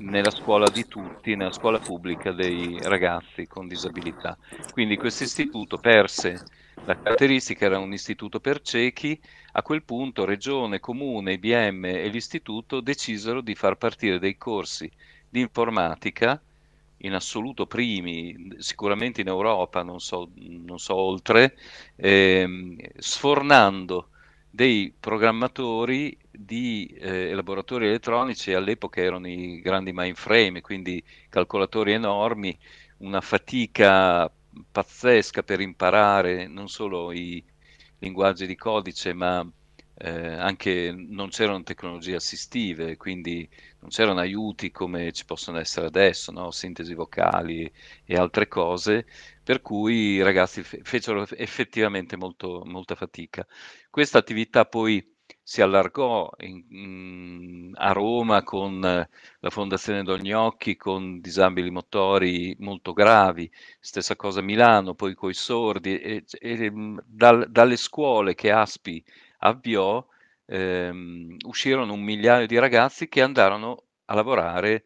nella scuola di tutti, nella scuola pubblica dei ragazzi con disabilità. Quindi questo istituto perse la caratteristica era un istituto per ciechi, a quel punto Regione, Comune, IBM e l'istituto decisero di far partire dei corsi di informatica in assoluto primi, sicuramente in Europa, non so, non so oltre, ehm, sfornando dei programmatori di eh, laboratori elettronici, all'epoca erano i grandi mainframe, quindi calcolatori enormi, una fatica pazzesca per imparare non solo i linguaggi di codice, ma eh, anche non c'erano tecnologie assistive, quindi non c'erano aiuti come ci possono essere adesso, no? sintesi vocali e altre cose, per cui i ragazzi fecero effettivamente molto, molta fatica. Questa attività poi si allargò in, in, a Roma con eh, la Fondazione Dognocchi, con disabili motori molto gravi, stessa cosa a Milano, poi coi sordi, e, e mm, dal, dalle scuole che Aspi avviò ehm, uscirono un migliaio di ragazzi che andarono a lavorare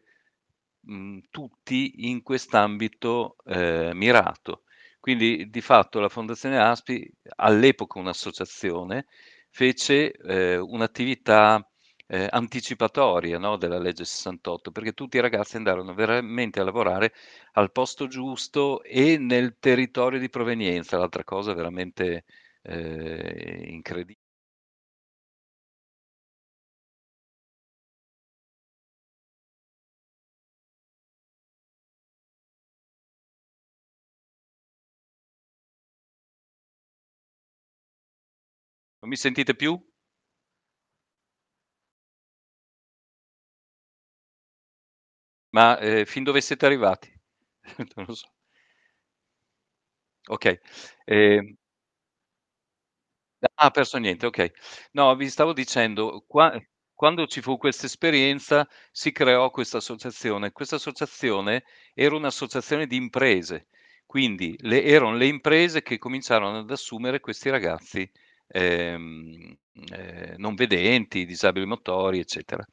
mh, mm, tutti in quest'ambito eh, mirato. Quindi di fatto la Fondazione Aspi, all'epoca un'associazione, fece eh, un'attività eh, anticipatoria no, della legge 68, perché tutti i ragazzi andarono veramente a lavorare al posto giusto e nel territorio di provenienza, l'altra cosa veramente eh, incredibile. Non mi sentite più? Ma eh, fin dove siete arrivati? non lo so. Ok. Eh, ah, perso niente, ok. No, vi stavo dicendo, qua, quando ci fu questa esperienza si creò questa associazione. Questa associazione era un'associazione di imprese, quindi le, erano le imprese che cominciarono ad assumere questi ragazzi ehm, eh, non vedenti, disabili motori, eccetera.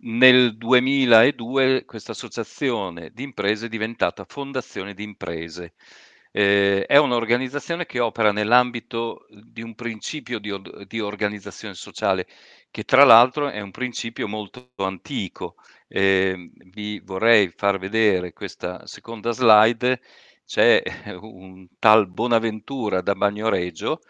Nel 2002 questa associazione di imprese è diventata Fondazione di Imprese. Eh, è un'organizzazione che opera nell'ambito di un principio di, di organizzazione sociale che tra l'altro è un principio molto antico. Eh, vi vorrei far vedere questa seconda slide. C'è un tal Bonaventura da Bagnoregio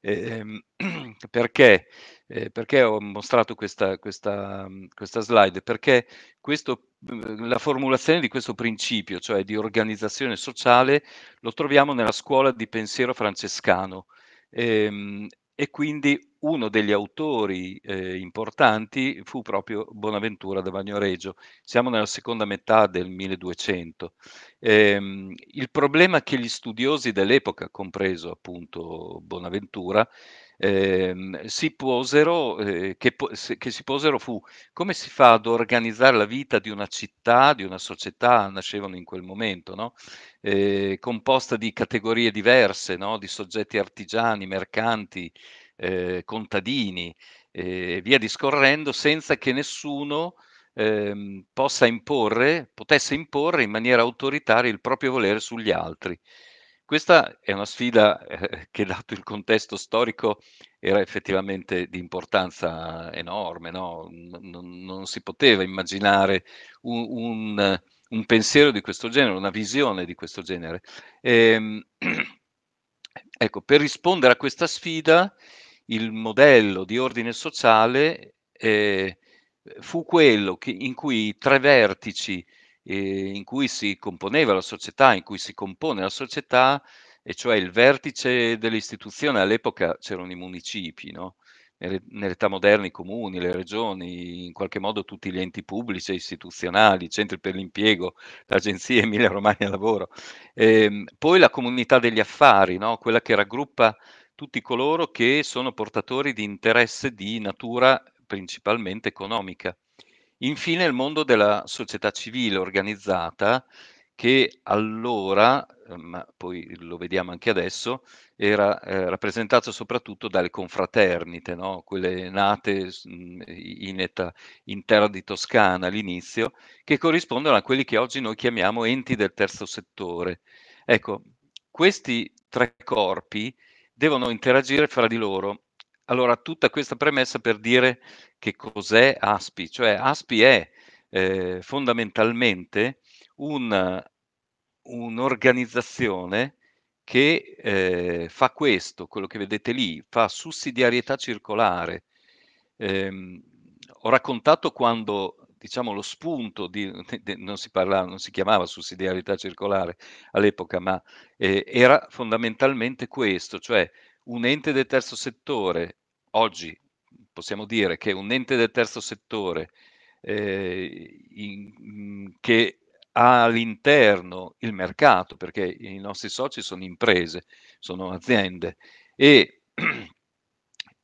eh, perché? Eh, perché ho mostrato questa, questa, mm, questa slide? Perché questo, mm, la formulazione di questo principio, cioè di organizzazione sociale, lo troviamo nella scuola di pensiero francescano. Eh, e quindi uno degli autori eh, importanti fu proprio Bonaventura da Bagnoregio. Siamo nella seconda metà del 1200. Ehm, il problema che gli studiosi dell'epoca, compreso appunto Bonaventura, Ehm, si posero, eh, che, che si posero fu come si fa ad organizzare la vita di una città, di una società, nascevano in quel momento, no? eh, composta di categorie diverse, no? di soggetti artigiani, mercanti, eh, contadini eh, e via discorrendo, senza che nessuno ehm, possa imporre, potesse imporre in maniera autoritaria il proprio volere sugli altri. Questa è una sfida eh, che, dato il contesto storico, era effettivamente di importanza enorme. No? Non, non, si poteva immaginare un, un, un, pensiero di questo genere, una visione di questo genere. E, ehm, ecco, per rispondere a questa sfida, il modello di ordine sociale eh, fu quello che, in cui i tre vertici eh, in cui si componeva la società, in cui si compone la società, e cioè il vertice dell'istituzione, all'epoca c'erano i municipi, no? nell'età moderna i comuni, le regioni, in qualche modo tutti gli enti pubblici e istituzionali, i centri per l'impiego, l'agenzia Emilia Romagna Lavoro, ehm, poi la comunità degli affari, no? quella che raggruppa tutti coloro che sono portatori di interesse di natura principalmente economica. Infine il mondo della società civile organizzata che allora, ehm, ma poi lo vediamo anche adesso, era eh, rappresentato soprattutto dalle confraternite, no? quelle nate in, età, in terra di Toscana all'inizio, che corrispondono a quelli che oggi noi chiamiamo enti del terzo settore. Ecco, questi tre corpi devono interagire fra di loro. Allora, tutta questa premessa per dire che cos'è ASPI, cioè ASPI è eh, fondamentalmente un, un'organizzazione che eh, fa questo, quello che vedete lì, fa sussidiarietà circolare. Eh, ho raccontato quando diciamo, lo spunto di, de, non, si parlava, non si chiamava sussidiarietà circolare all'epoca, ma eh, era fondamentalmente questo, cioè un ente del terzo settore, oggi possiamo dire che un ente del terzo settore eh, in, mm, che ha all'interno il mercato, perché i nostri soci sono imprese, sono aziende e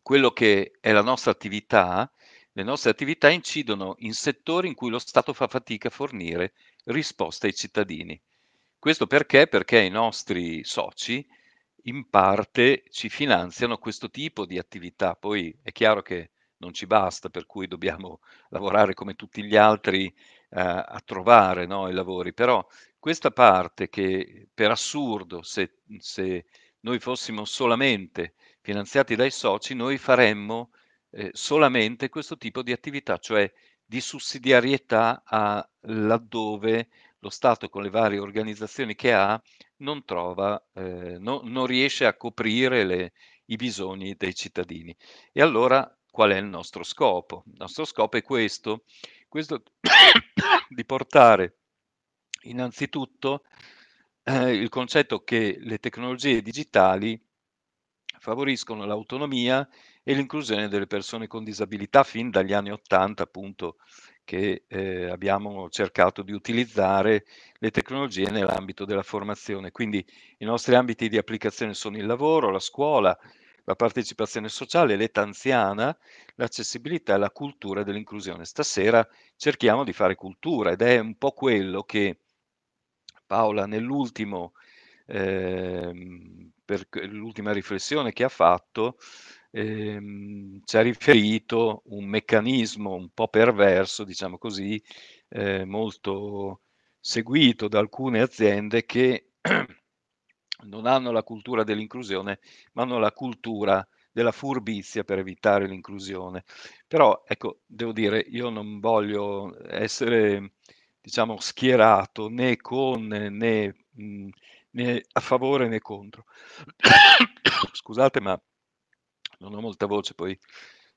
quello che è la nostra attività, le nostre attività incidono in settori in cui lo Stato fa fatica a fornire risposte ai cittadini. Questo perché? Perché i nostri soci in parte ci finanziano questo tipo di attività. Poi è chiaro che non ci basta, per cui dobbiamo lavorare come tutti gli altri eh, a trovare no, i lavori, però questa parte che per assurdo, se, se, noi fossimo solamente finanziati dai soci, noi faremmo eh, solamente questo tipo di attività, cioè di sussidiarietà a laddove lo Stato con le varie organizzazioni che ha non trova, eh, no, non riesce a coprire le, i bisogni dei cittadini. E allora qual è il nostro scopo? Il nostro scopo è questo, questo di portare innanzitutto eh, il concetto che le tecnologie digitali favoriscono l'autonomia e l'inclusione delle persone con disabilità fin dagli anni 80 appunto che eh, abbiamo cercato di utilizzare le tecnologie nell'ambito della formazione. Quindi i nostri ambiti di applicazione sono il lavoro, la scuola, la partecipazione sociale, l'età anziana, l'accessibilità e la cultura dell'inclusione. Stasera cerchiamo di fare cultura ed è un po' quello che Paola nell'ultimo, eh, per l'ultima riflessione che ha fatto, ehm, ci ha riferito un meccanismo un po' perverso, diciamo così, eh, molto seguito da alcune aziende che non hanno la cultura dell'inclusione, ma hanno la cultura della furbizia per evitare l'inclusione. Però ecco, devo dire, io non voglio essere diciamo schierato né con né, né a favore né contro. Scusate, ma non ho molta voce poi,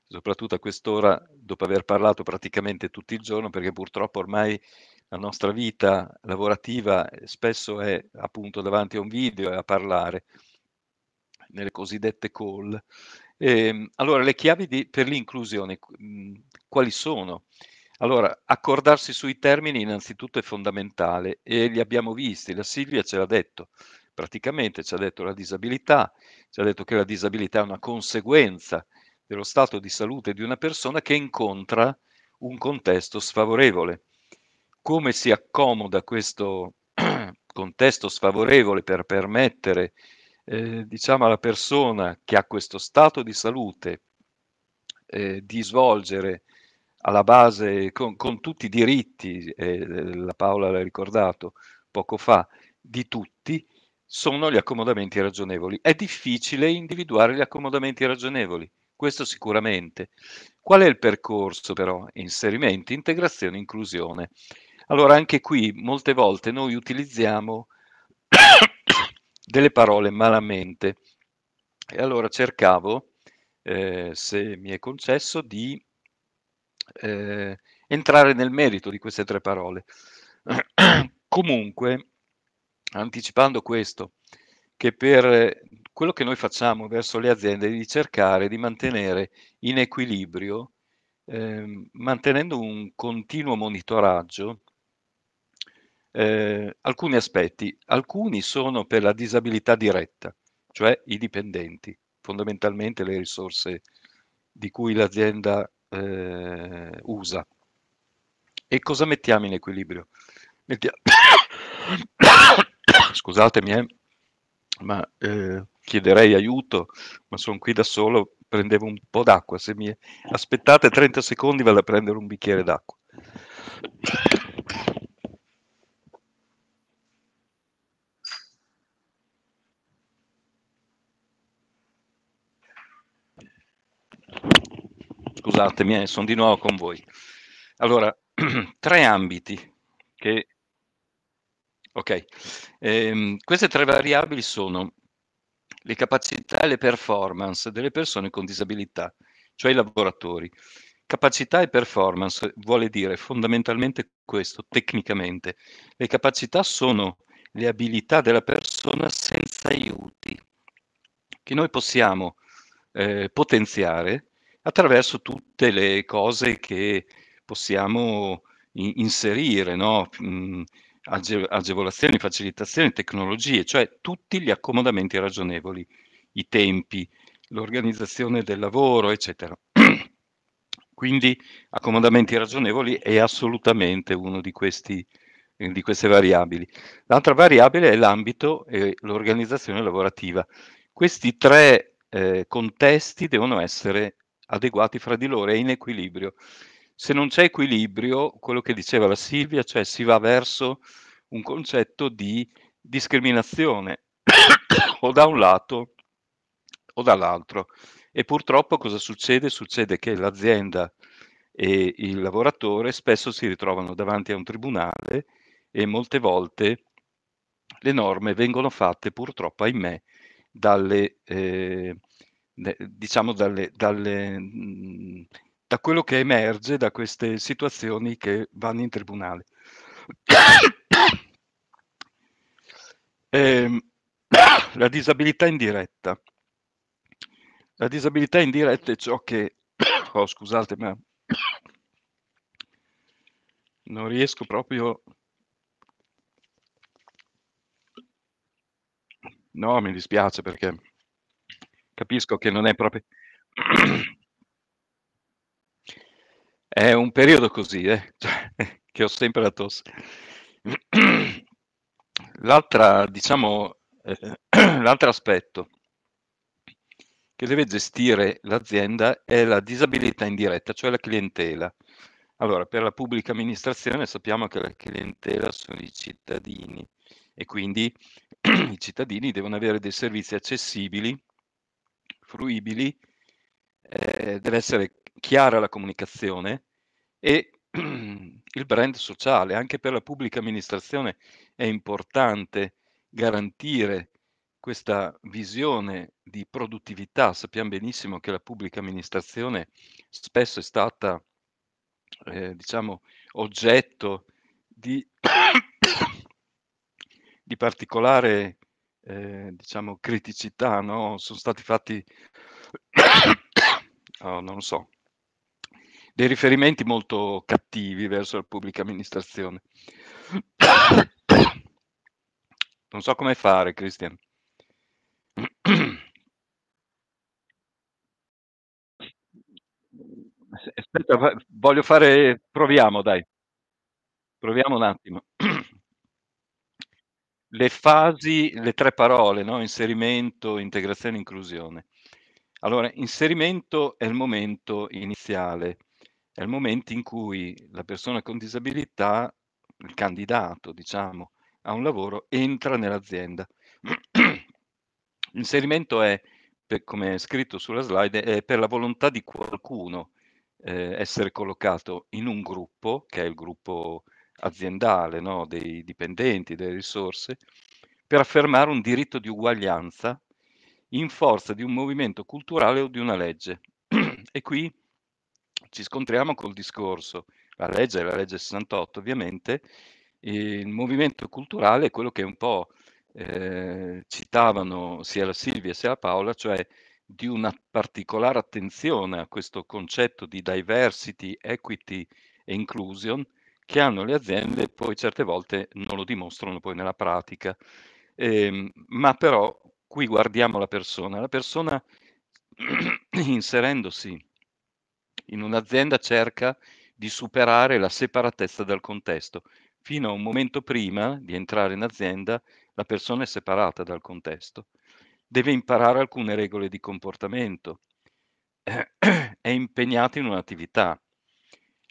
soprattutto a quest'ora, dopo aver parlato praticamente tutto il giorno, perché purtroppo ormai la nostra vita lavorativa spesso è appunto davanti a un video e a parlare nelle cosiddette call. E, ehm, allora, le chiavi di, per l'inclusione, mhmm, quali sono? Allora, accordarsi sui termini innanzitutto è fondamentale e li abbiamo visti, la Silvia ce l'ha detto praticamente ci ha detto la disabilità, ci ha detto che la disabilità è una conseguenza dello stato di salute di una persona che incontra un contesto sfavorevole. Come si accomoda questo contesto sfavorevole per permettere eh, diciamo alla persona che ha questo stato di salute eh, di svolgere alla base con, con tutti i diritti, eh, la Paola l'ha ricordato poco fa, di tutti, sono gli accomodamenti ragionevoli. È difficile individuare gli accomodamenti ragionevoli, questo sicuramente. Qual è il percorso però? Inserimento, integrazione, inclusione. Allora anche qui molte volte noi utilizziamo delle parole malamente e allora cercavo, eh, se mi è concesso, di eh, entrare nel merito di queste tre parole. Comunque, anticipando questo, che per eh, quello che noi facciamo verso le aziende è di cercare di mantenere in equilibrio, eh, mantenendo un continuo monitoraggio, eh, alcuni aspetti. Alcuni sono per la disabilità diretta, cioè i dipendenti, fondamentalmente le risorse di cui l'azienda eh, usa. E cosa mettiamo in equilibrio? Mettiamo scusatemi, eh, ma eh, chiederei aiuto, ma sono qui da solo, prendevo un po' d'acqua, se mi aspettate 30 secondi vado a prendere un bicchiere d'acqua. Scusatemi, eh, sono di nuovo con voi. Allora, tre ambiti che Ok, ehm, queste tre variabili sono le capacità e le performance delle persone con disabilità, cioè i lavoratori. Capacità e performance vuole dire fondamentalmente questo, tecnicamente. Le capacità sono le abilità della persona senza aiuti, che noi possiamo eh, potenziare attraverso tutte le cose che possiamo in- inserire, no? Mm, age- agevolazioni, facilitazioni, tecnologie, cioè tutti gli accomodamenti ragionevoli, i tempi, l'organizzazione del lavoro, eccetera. Quindi accomodamenti ragionevoli è assolutamente uno di, questi, eh, di queste variabili. L'altra variabile è l'ambito e l'organizzazione lavorativa. Questi tre eh, contesti devono essere adeguati fra di loro e in equilibrio se non c'è equilibrio, quello che diceva la Silvia, cioè si va verso un concetto di discriminazione o da un lato o dall'altro. E purtroppo cosa succede? Succede che l'azienda e il lavoratore spesso si ritrovano davanti a un tribunale e molte volte le norme vengono fatte purtroppo, ahimè, dalle, eh, diciamo dalle, dalle mm, da quello che emerge da queste situazioni che vanno in tribunale. Eh, la disabilità indiretta. La disabilità indiretta è ciò che... Oh, scusate, ma non riesco proprio... No, mi dispiace perché capisco che non è proprio... È un periodo così, eh? cioè, che ho sempre la tosse. L'altra, diciamo, eh, l'altro aspetto che deve gestire l'azienda è la disabilità indiretta, cioè la clientela. Allora, per la pubblica amministrazione sappiamo che la clientela sono i cittadini e quindi i cittadini devono avere dei servizi accessibili, fruibili, eh, deve essere chiara la comunicazione e il brand sociale, anche per la pubblica amministrazione è importante garantire questa visione di produttività. Sappiamo benissimo che la pubblica amministrazione spesso è stata, eh, diciamo, oggetto di, di particolare, eh, diciamo, criticità, no? Sono stati fatti, oh, non lo so, dei riferimenti molto cattivi verso la pubblica amministrazione. Non so come fare, Cristian. Aspetta, voglio fare, proviamo dai, proviamo un attimo. Le fasi, le tre parole, no? inserimento, integrazione, inclusione. Allora, inserimento è il momento iniziale è il momento in cui la persona con disabilità, il candidato, diciamo, a un lavoro, entra nell'azienda. L'inserimento è, per, come è scritto sulla slide, è per la volontà di qualcuno eh, essere collocato in un gruppo, che è il gruppo aziendale, no? dei dipendenti, delle risorse, per affermare un diritto di uguaglianza in forza di un movimento culturale o di una legge. e qui ci scontriamo col discorso, la legge è la legge 68 ovviamente, il movimento culturale è quello che un po' eh, citavano sia la Silvia sia la Paola, cioè di una particolare attenzione a questo concetto di diversity, equity e inclusion che hanno le aziende e poi certe volte non lo dimostrano poi nella pratica. Eh, ma però qui guardiamo la persona, la persona inserendosi in un'azienda cerca di superare la separatezza dal contesto. Fino a un momento prima di entrare in azienda, la persona è separata dal contesto, deve imparare alcune regole di comportamento, è impegnata in un'attività.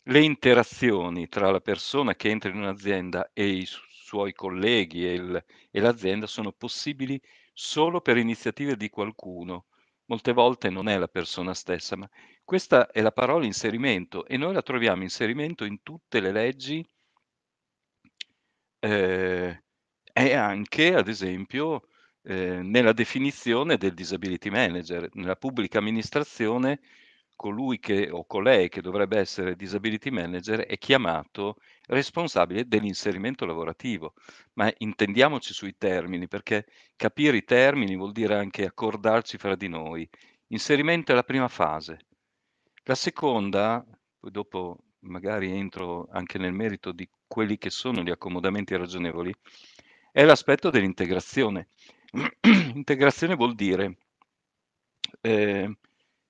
Le interazioni tra la persona che entra in un'azienda e i suoi colleghi e, il, e l'azienda sono possibili solo per iniziative di qualcuno. Molte volte non è la persona stessa, ma questa è la parola inserimento e noi la troviamo inserimento in tutte le leggi eh, e anche, ad esempio, eh, nella definizione del disability manager. Nella pubblica amministrazione colui che o colei che dovrebbe essere disability manager è chiamato responsabile dell'inserimento lavorativo. Ma intendiamoci sui termini, perché capire i termini vuol dire anche accordarci fra di noi. Inserimento è la prima fase, la seconda, poi dopo magari entro anche nel merito di quelli che sono gli accomodamenti ragionevoli, è l'aspetto dell'integrazione. Integrazione vuol dire eh,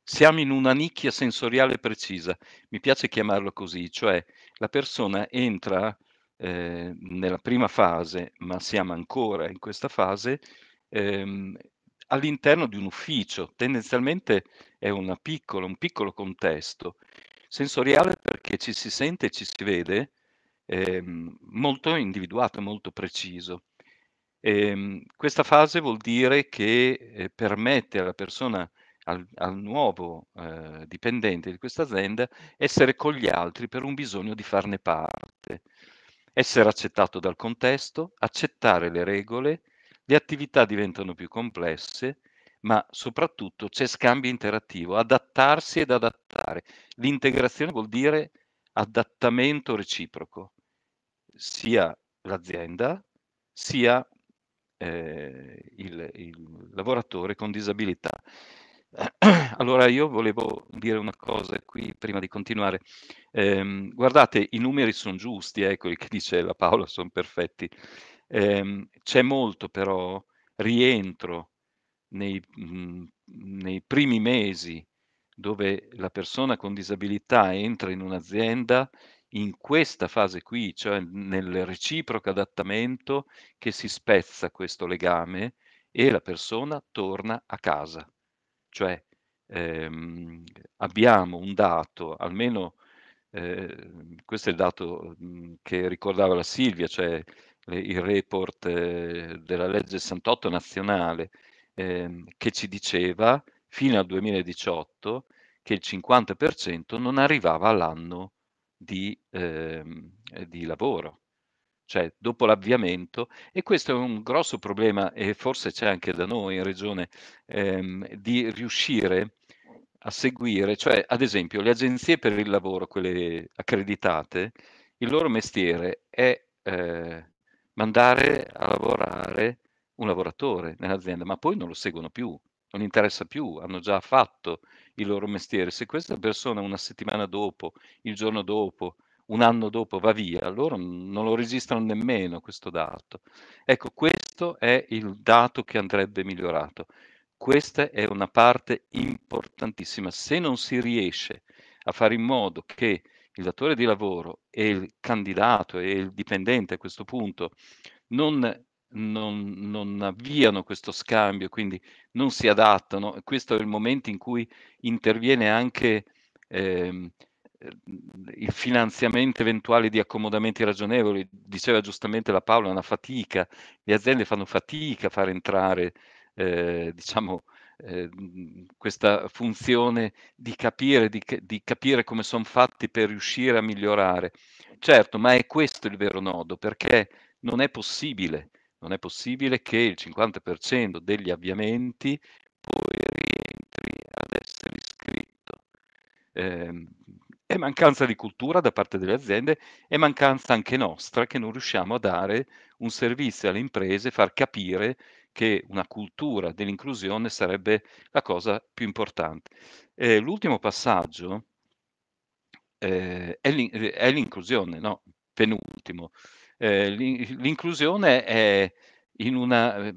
siamo in una nicchia sensoriale precisa, mi piace chiamarlo così, cioè la persona entra eh, nella prima fase, ma siamo ancora in questa fase, ehm, all'interno di un ufficio, tendenzialmente è piccola, un piccolo contesto. Sensoriale perché ci si sente e ci si vede eh, molto individuato, molto preciso. E, ehm, questa fase vuol dire che eh, permette alla persona, al, al nuovo eh, dipendente di questa azienda, essere con gli altri per un bisogno di farne parte, essere accettato dal contesto, accettare le regole, le attività diventano più complesse, ma soprattutto c'è scambio interattivo, adattarsi ed adattare. L'integrazione vuol dire adattamento reciproco, sia l'azienda sia eh, il, il lavoratore con disabilità. Allora io volevo dire una cosa qui prima di continuare. Eh, guardate, i numeri sono giusti, ecco il che dice la Paola, sono perfetti. Ehm, c'è molto però rientro nei, mh, mhmm, nei primi mesi dove la persona con disabilità entra in un'azienda in questa fase qui, cioè nel reciproco adattamento che si spezza questo legame e la persona torna a casa. Cioè ehm, abbiamo un dato, almeno eh, questo è il dato mh, mhmm, che ricordava la Silvia, cioè eh, il report eh, della legge 68 nazionale ehm, che ci diceva fino al 2018 che il 50% non arrivava all'anno di, ehm, eh, di lavoro cioè dopo l'avviamento, e questo è un grosso problema, e forse c'è anche da noi in regione, ehm, di riuscire a seguire, cioè ad esempio le agenzie per il lavoro, quelle accreditate, il loro mestiere è eh, mandare a lavorare un lavoratore nell'azienda, ma poi non lo seguono più, non interessa più, hanno già fatto il loro mestiere. Se questa persona una settimana dopo, il giorno dopo, un anno dopo va via, loro non lo registrano nemmeno questo dato. Ecco, questo è il dato che andrebbe migliorato. Questa è una parte importantissima. Se non si riesce a fare in modo che il datore di lavoro e il candidato e il dipendente a questo punto non non, non, avviano questo scambio, quindi non si adattano. Questo è il momento in cui interviene anche ehm, eh, il finanziamento eventuale di accomodamenti ragionevoli. Diceva giustamente la Paola, è una fatica, le aziende fanno fatica a far entrare eh, diciamo, eh, questa funzione di capire, di, di capire come sono fatti per riuscire a migliorare. Certo, ma è questo il vero nodo, perché non è possibile, non è possibile che il 50% degli avviamenti poi rientri ad essere iscritto. Eh, è mancanza di cultura da parte delle aziende, è mancanza anche nostra che non riusciamo a dare un servizio alle imprese, far capire che una cultura dell'inclusione sarebbe la cosa più importante. Eh, l'ultimo passaggio eh, è, l'in- è, l'inclusione, no, penultimo. Eh, l'in- l'inclusione è, in una, eh,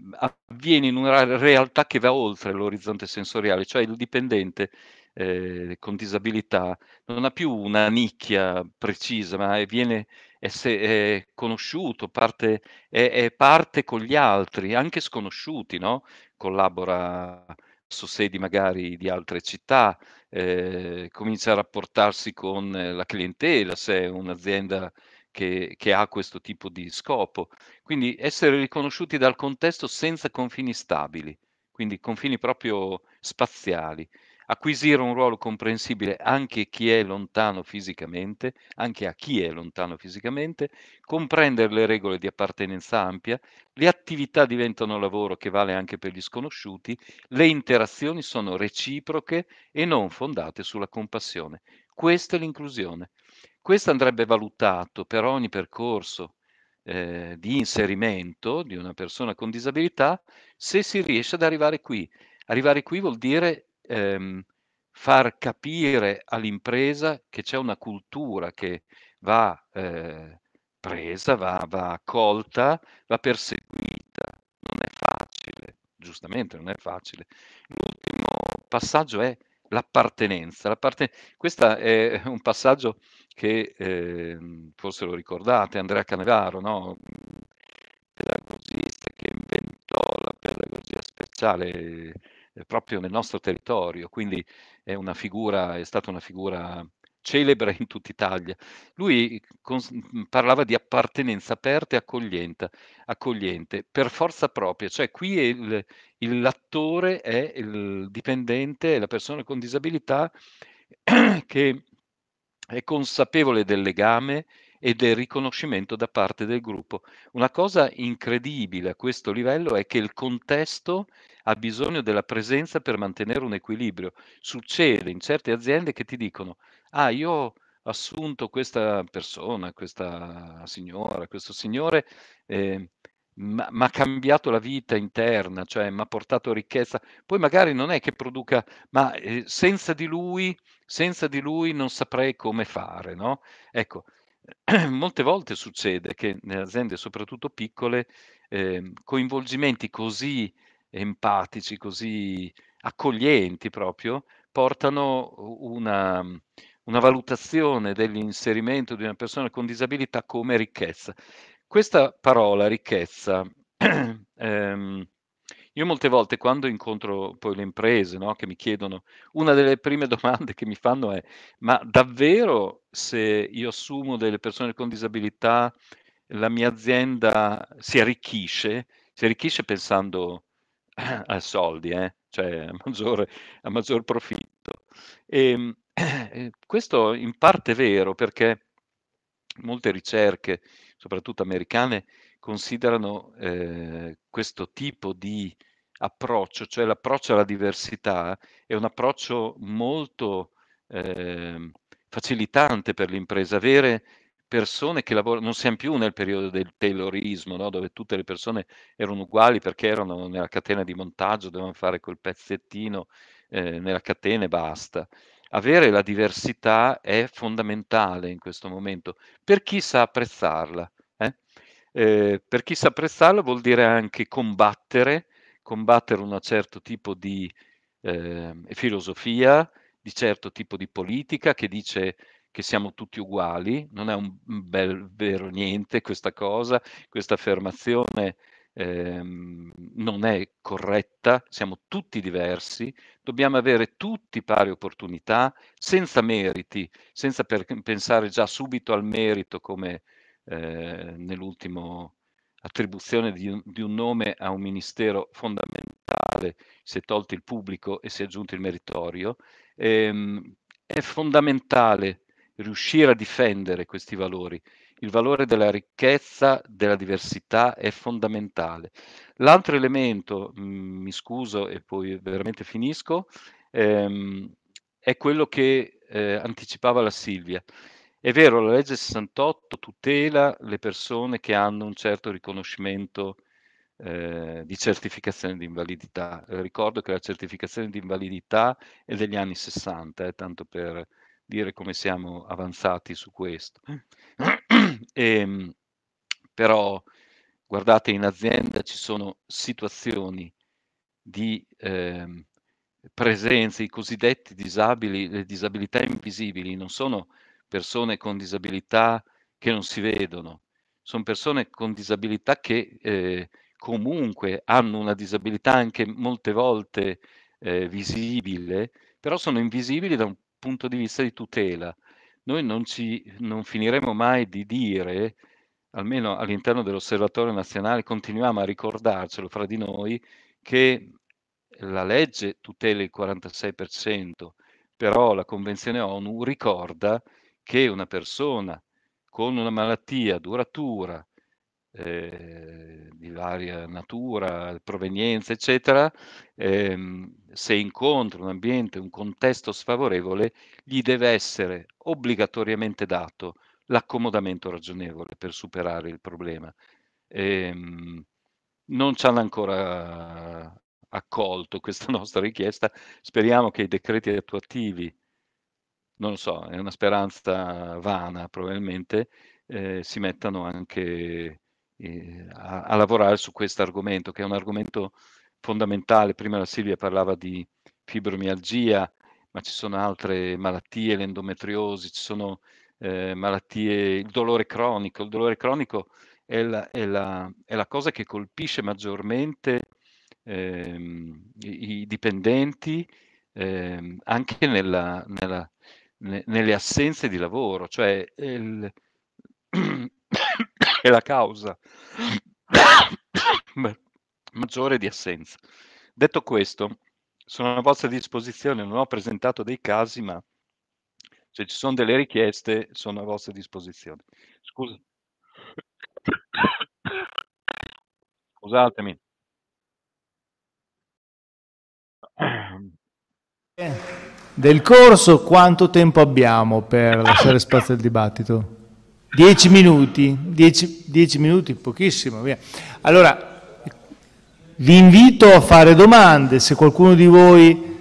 avviene in una realtà che va oltre l'orizzonte sensoriale, cioè il dipendente eh, con disabilità non ha più una nicchia precisa, ma viene è, è conosciuto, parte, è, è, parte con gli altri, anche sconosciuti, no? collabora su sedi magari di altre città, eh, comincia a rapportarsi con eh, la clientela, se è un'azienda che, che, ha questo tipo di scopo. Quindi essere riconosciuti dal contesto senza confini stabili, quindi confini proprio spaziali acquisire un ruolo comprensibile anche chi è lontano fisicamente, anche a chi è lontano fisicamente, comprendere le regole di appartenenza ampia, le attività diventano lavoro che vale anche per gli sconosciuti, le interazioni sono reciproche e non fondate sulla compassione. Questa è l'inclusione. Questo andrebbe valutato per ogni percorso eh, di inserimento di una persona con disabilità se si riesce ad arrivare qui. Arrivare qui vuol dire ehm, far capire all'impresa che c'è una cultura che va eh, presa, va, va accolta, va perseguita. Non è facile, giustamente non è facile. L'ultimo passaggio è l'appartenenza. L'apparten- Questo è un passaggio che eh, forse lo ricordate, Andrea Canevaro, no? pedagogista che inventò la pedagogia speciale eh, proprio nel nostro territorio, quindi è, figura, è stata una figura celebre in tutta Italia. Lui cons- mm, parlava di appartenenza aperta e accogliente, accogliente per forza propria, cioè qui il, il, l'attore è il dipendente, è la persona con disabilità che è consapevole del legame e del riconoscimento da parte del gruppo. Una cosa incredibile a questo livello è che il contesto ha bisogno della presenza per mantenere un equilibrio. Succede in certe aziende che ti dicono, ah, io ho assunto questa persona, questa signora, questo signore, eh, ma ha cambiato la vita interna, cioè mi ha portato ricchezza. Poi magari non è che produca, ma eh, senza di lui, senza di lui non saprei come fare, no? Ecco, molte volte succede che nelle aziende, soprattutto piccole, eh, coinvolgimenti così empatici, così accoglienti proprio, portano una, mhmm, una valutazione dell'inserimento di una persona con disabilità come ricchezza. Questa parola ricchezza, ehm, io molte volte quando incontro poi le imprese no, che mi chiedono, una delle prime domande che mi fanno è, ma davvero se io assumo delle persone con disabilità la mia azienda si arricchisce? Si arricchisce pensando a soldi, eh? cioè a maggior, a maggior profitto. E, ehm, eh, questo in parte è vero perché molte ricerche, soprattutto americane, considerano eh, questo tipo di approccio, cioè l'approccio alla diversità, è un approccio molto ehm, facilitante per l'impresa. Avere persone che lavorano, non siamo più nel periodo del taylorismo, no? dove tutte le persone erano uguali perché erano nella catena di montaggio, dovevano fare quel pezzettino eh, nella catena e basta. Avere la diversità è fondamentale in questo momento per chi sa apprezzarla. Eh? Eh, per chi sa apprezzarla vuol dire anche combattere, combattere un certo tipo di ehm, filosofia, di certo tipo di politica che dice che siamo tutti uguali, non è un bel vero niente questa cosa, questa affermazione ehm, non è corretta, siamo tutti diversi, dobbiamo avere tutti pari opportunità, senza meriti, senza per, pensare già subito al merito come eh, nell'ultimo attribuzione di un, di un, nome a un ministero fondamentale, si è tolto il pubblico e si è aggiunto il meritorio, ehm, è fondamentale riuscire a difendere questi valori. Il valore della ricchezza, della diversità è fondamentale. L'altro elemento, mm, mi scuso e poi veramente finisco, ehm, è quello che eh, anticipava la Silvia. È vero, la legge 68 tutela le persone che hanno un certo riconoscimento eh, di certificazione di invalidità. Ricordo che la certificazione di invalidità è degli anni 60, eh, tanto per dire come siamo avanzati su questo. e, eh. ehm, però guardate, in azienda ci sono situazioni di eh, presenze, i cosiddetti disabili, le disabilità invisibili, non sono persone con disabilità che non si vedono, sono persone con disabilità che eh, comunque hanno una disabilità anche molte volte eh, visibile, però sono invisibili da un punto di vista di tutela. Noi non, ci, non finiremo mai di dire, almeno all'interno dell'Osservatorio nazionale, continuiamo a ricordarcelo fra di noi, che la legge tutela il 46%, però la Convenzione ONU ricorda che una persona con una malattia duratura eh, di varia natura, provenienza, eccetera, ehm, se incontra un ambiente, un contesto sfavorevole, gli deve essere obbligatoriamente dato l'accomodamento ragionevole per superare il problema. Ehm, non ci hanno ancora accolto questa nostra richiesta, speriamo che i decreti attuativi, non lo so, è una speranza vana probabilmente, eh, si mettano anche eh, a, a, lavorare su questo argomento, che è un argomento fondamentale. Prima la Silvia parlava di fibromialgia, ma ci sono altre malattie, l'endometriosi, ci sono eh, malattie, il dolore cronico. Il dolore cronico è la, è la, è la cosa che colpisce maggiormente ehm, i, i, dipendenti ehm, anche nella, nella, ne, nelle assenze di lavoro, cioè il, è la causa maggiore di assenza. Detto questo, sono a vostra disposizione, non ho presentato dei casi, ma se ci sono delle richieste sono a vostra disposizione. Scusa. Scusatemi. Del corso quanto tempo abbiamo per lasciare spazio al dibattito? Dieci minuti, dieci, dieci minuti, pochissimo. Via. Allora, vi invito a fare domande, se qualcuno di voi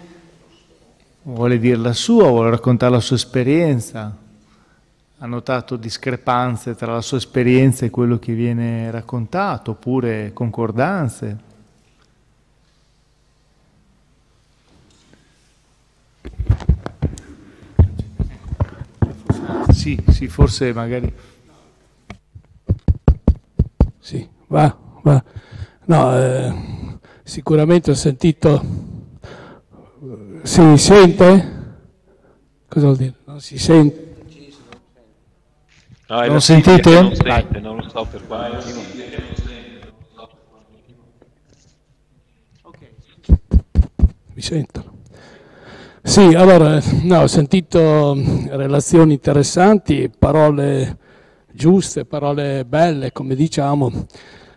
vuole dire la sua, vuole raccontare la sua esperienza, ha notato discrepanze tra la sua esperienza e quello che viene raccontato, oppure concordanze. sì, sì, forse magari... Sì, va, va. No, eh, sicuramente ho sentito... Si sente? Cosa vuol dire? Non si sente? No, non sentite? Non sente, non lo so per quale motivo. Mi sento. Sì, allora, no, ho sentito mm, relazioni interessanti, parole giuste, parole belle, come diciamo,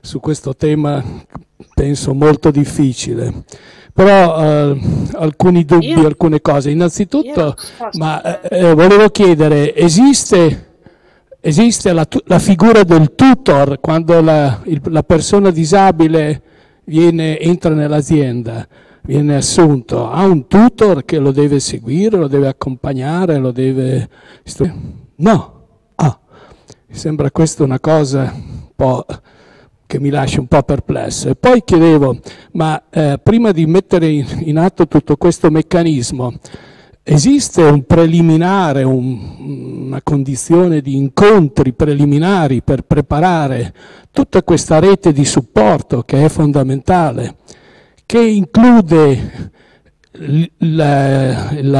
su questo tema penso molto difficile. Però eh, alcuni dubbi, Io... alcune cose. Innanzitutto, ma, eh, eh, volevo chiedere, esiste, esiste la, la, figura del tutor quando la, il, la persona disabile viene, entra nell'azienda? viene assunto, ha un tutor che lo deve seguire, lo deve accompagnare, lo deve... No, ah, mi sembra questa una cosa che mi lascia un po' perplesso. E poi chiedevo, ma eh, prima di mettere in, in, atto tutto questo meccanismo, esiste un preliminare, un, una condizione di incontri preliminari per preparare tutta questa rete di supporto che è fondamentale? che include il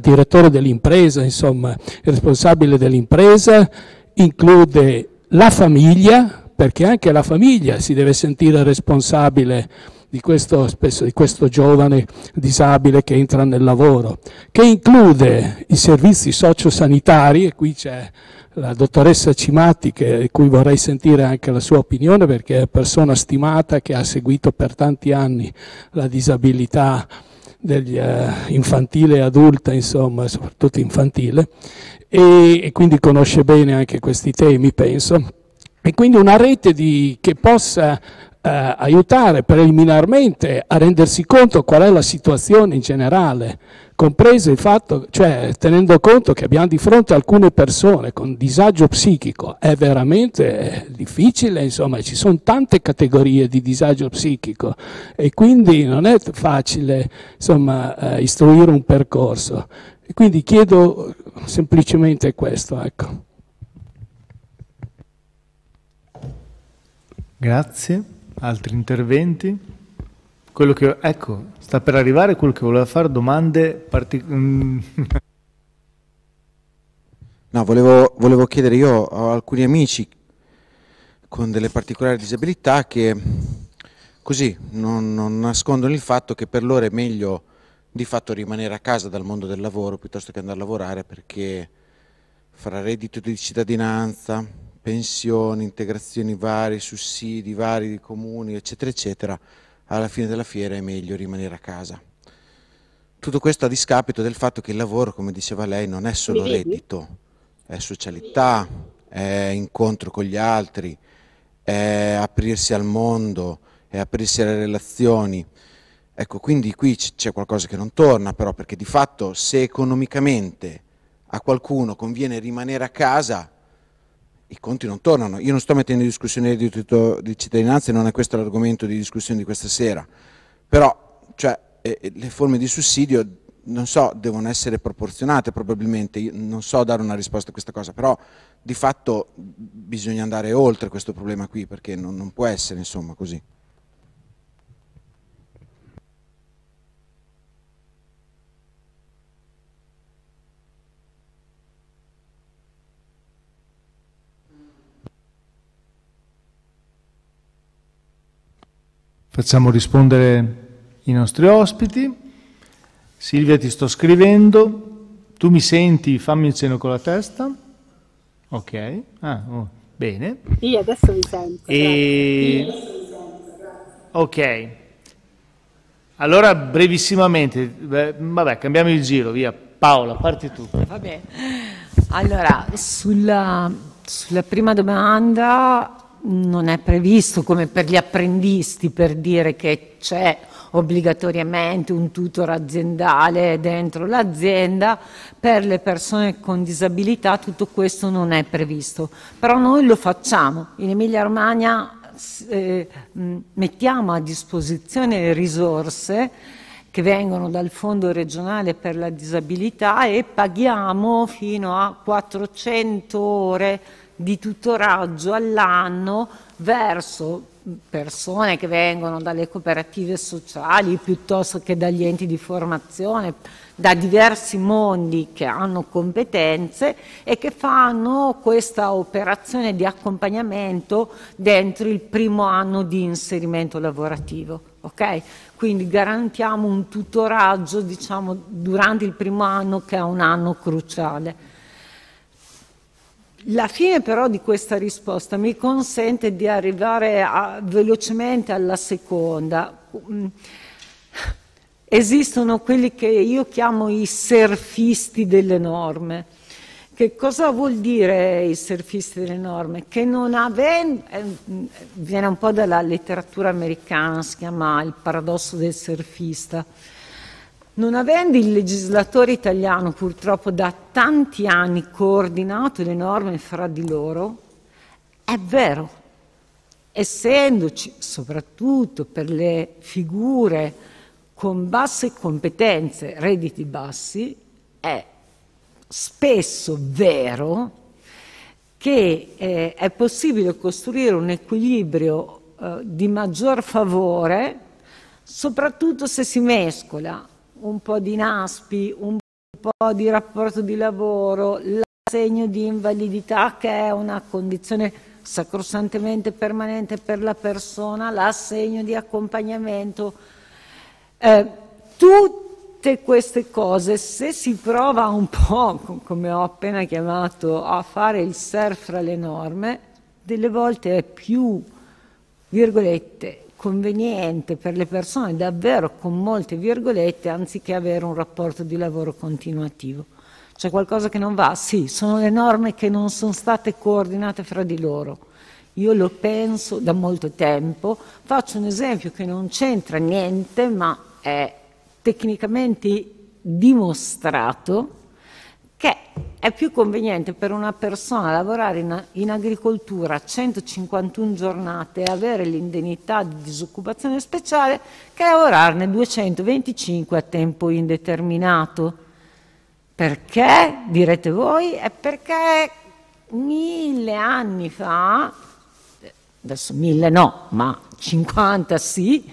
direttore dell'impresa, insomma, il responsabile dell'impresa, include la famiglia, perché anche la famiglia si deve sentire responsabile di questo, spesso, di questo giovane disabile che entra nel lavoro, che include i servizi sociosanitari, e qui c'è la dottoressa Cimati, che, cui vorrei sentire anche la sua opinione, perché è persona stimata che ha seguito per tanti anni la disabilità degli, eh, infantile e adulta, insomma, soprattutto infantile, e, e quindi conosce bene anche questi temi, penso. E quindi una rete di, che possa eh, aiutare preliminarmente a rendersi conto qual è la situazione in generale compreso il fatto, cioè tenendo conto che abbiamo di fronte alcune persone con disagio psichico, è veramente eh, difficile, insomma ci sono tante categorie di disagio psichico e quindi non è facile insomma, eh, istruire un percorso. E quindi chiedo semplicemente questo. Ecco. Grazie. Altri interventi? Che, ecco, Sta per arrivare quello che voleva fare domande particolari. no, volevo, volevo chiedere, io ho alcuni amici con delle particolari disabilità che così non, non, nascondono il fatto che per loro è meglio di fatto rimanere a casa dal mondo del lavoro piuttosto che andare a lavorare perché fra reddito di cittadinanza, pensioni, integrazioni varie, sussidi vari di comuni, eccetera, eccetera, alla fine della fiera è meglio rimanere a casa. Tutto questo a discapito del fatto che il lavoro, come diceva lei, non è solo reddito, è socialità, è incontro con gli altri, è aprirsi al mondo, è aprirsi alle relazioni. Ecco, quindi qui c'è qualcosa che non torna però, perché di fatto se economicamente a qualcuno conviene rimanere a casa, i conti non tornano. Io non sto mettendo in discussione il reddito di cittadinanza e non è questo l'argomento di discussione di questa sera, però cioè, eh, le forme di sussidio, non so, devono essere proporzionate probabilmente, Io non so dare una risposta a questa cosa, però di fatto bisogna andare oltre questo problema qui perché non, non può essere insomma così. Facciamo rispondere i nostri ospiti. Silvia ti sto scrivendo, tu mi senti, fammi il cenno con la testa. Ok, ah, oh, bene. Io adesso mi sento. E... Sì, adesso mi sento ok, allora brevissimamente, vabbè, cambiamo il giro, via. Paola, parti tu. Vabbè. Allora, sulla, sulla prima domanda non è previsto come per gli apprendisti per dire che c'è obbligatoriamente un tutor aziendale dentro l'azienda, per le persone con disabilità tutto questo non è previsto, però noi lo facciamo, in Emilia Romagna eh, mettiamo a disposizione risorse che vengono dal Fondo regionale per la disabilità e paghiamo fino a 400 ore di tutoraggio all'anno verso persone che vengono dalle cooperative sociali piuttosto che dagli enti di formazione, da diversi mondi che hanno competenze e che fanno questa operazione di accompagnamento dentro il primo anno di inserimento lavorativo. Okay? Quindi garantiamo un tutoraggio diciamo, durante il primo anno che è un anno cruciale. La fine però di questa risposta mi consente di arrivare a, velocemente alla seconda. Mm. Esistono quelli che io chiamo i surfisti delle norme. Che cosa vuol dire i surfisti delle norme? Che non avendo, eh, viene un po' dalla letteratura americana, si chiama il paradosso del surfista non avendo il legislatore italiano purtroppo da tanti anni coordinato le norme fra di loro, è vero, essendoci soprattutto per le figure con basse competenze, redditi bassi, è spesso vero che eh, è possibile costruire un equilibrio eh, di maggior favore soprattutto se si mescola un po' di NASPI, un po' di rapporto di lavoro, l'assegno di invalidità che è una condizione sacrosantemente permanente per la persona, l'assegno di accompagnamento, eh, tutte queste cose, se si prova un po', come ho appena chiamato, a fare il surf fra le norme, delle volte è più, virgolette, conveniente per le persone davvero con molte virgolette anziché avere un rapporto di lavoro continuativo. C'è qualcosa che non va? Sì, sono le norme che non sono state coordinate fra di loro. Io lo penso da molto tempo, faccio un esempio che non c'entra niente ma è tecnicamente dimostrato che è più conveniente per una persona lavorare in, in agricoltura 151 giornate e avere l'indennità di disoccupazione speciale che lavorarne 225 a tempo indeterminato. Perché, direte voi, è perché mille anni fa, adesso mille no, ma 50 sì,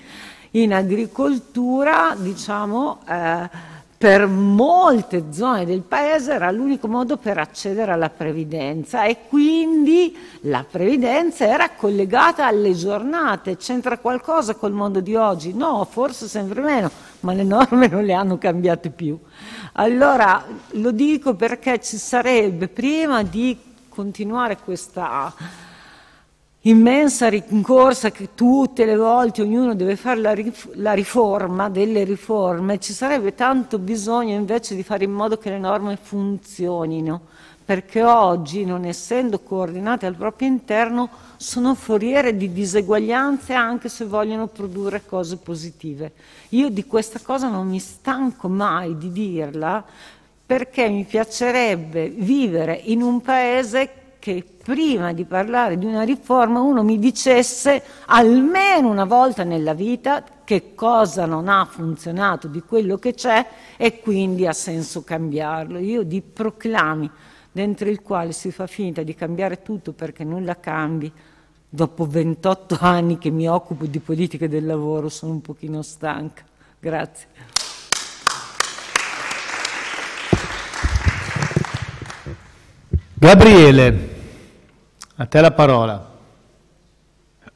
in agricoltura, diciamo... Eh, per molte zone del paese era l'unico modo per accedere alla previdenza e quindi la previdenza era collegata alle giornate. C'entra qualcosa col mondo di oggi? No, forse sempre meno, ma le norme non le hanno cambiate più. Allora lo dico perché ci sarebbe prima di continuare questa immensa rincorsa che tutte le volte ognuno deve fare la, rif- la, riforma delle riforme, ci sarebbe tanto bisogno invece di fare in modo che le norme funzionino, perché oggi, non essendo coordinate al proprio interno, sono foriere di diseguaglianze anche se vogliono produrre cose positive. Io di questa cosa non mi stanco mai di dirla perché mi piacerebbe vivere in un paese che prima di parlare di una riforma uno mi dicesse almeno una volta nella vita che cosa non ha funzionato di quello che c'è e quindi ha senso cambiarlo. Io di proclami dentro il quale si fa finta di cambiare tutto perché nulla cambi, dopo 28 anni che mi occupo di politica del lavoro sono un pochino stanca. Grazie. Gabriele, a te la parola.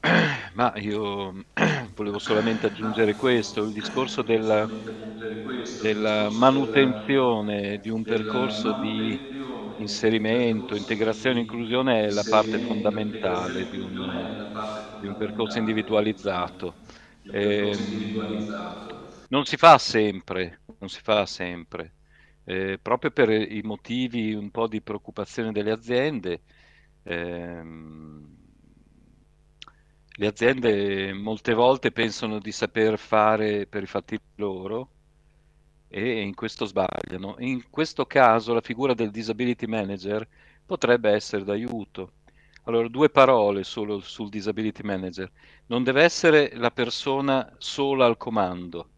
Ma io volevo solamente aggiungere questo, il discorso della, della manutenzione di un percorso di inserimento, integrazione, inclusione è la parte fondamentale di un, di un percorso individualizzato. Eh, non si fa sempre, non si fa sempre eh, proprio per i motivi un po' di preoccupazione delle aziende. Ehm, le aziende molte volte pensano di saper fare per i fatti loro e in questo sbagliano. In questo caso la figura del disability manager potrebbe essere d'aiuto. Allora, due parole solo sul disability manager. Non deve essere la persona sola al comando,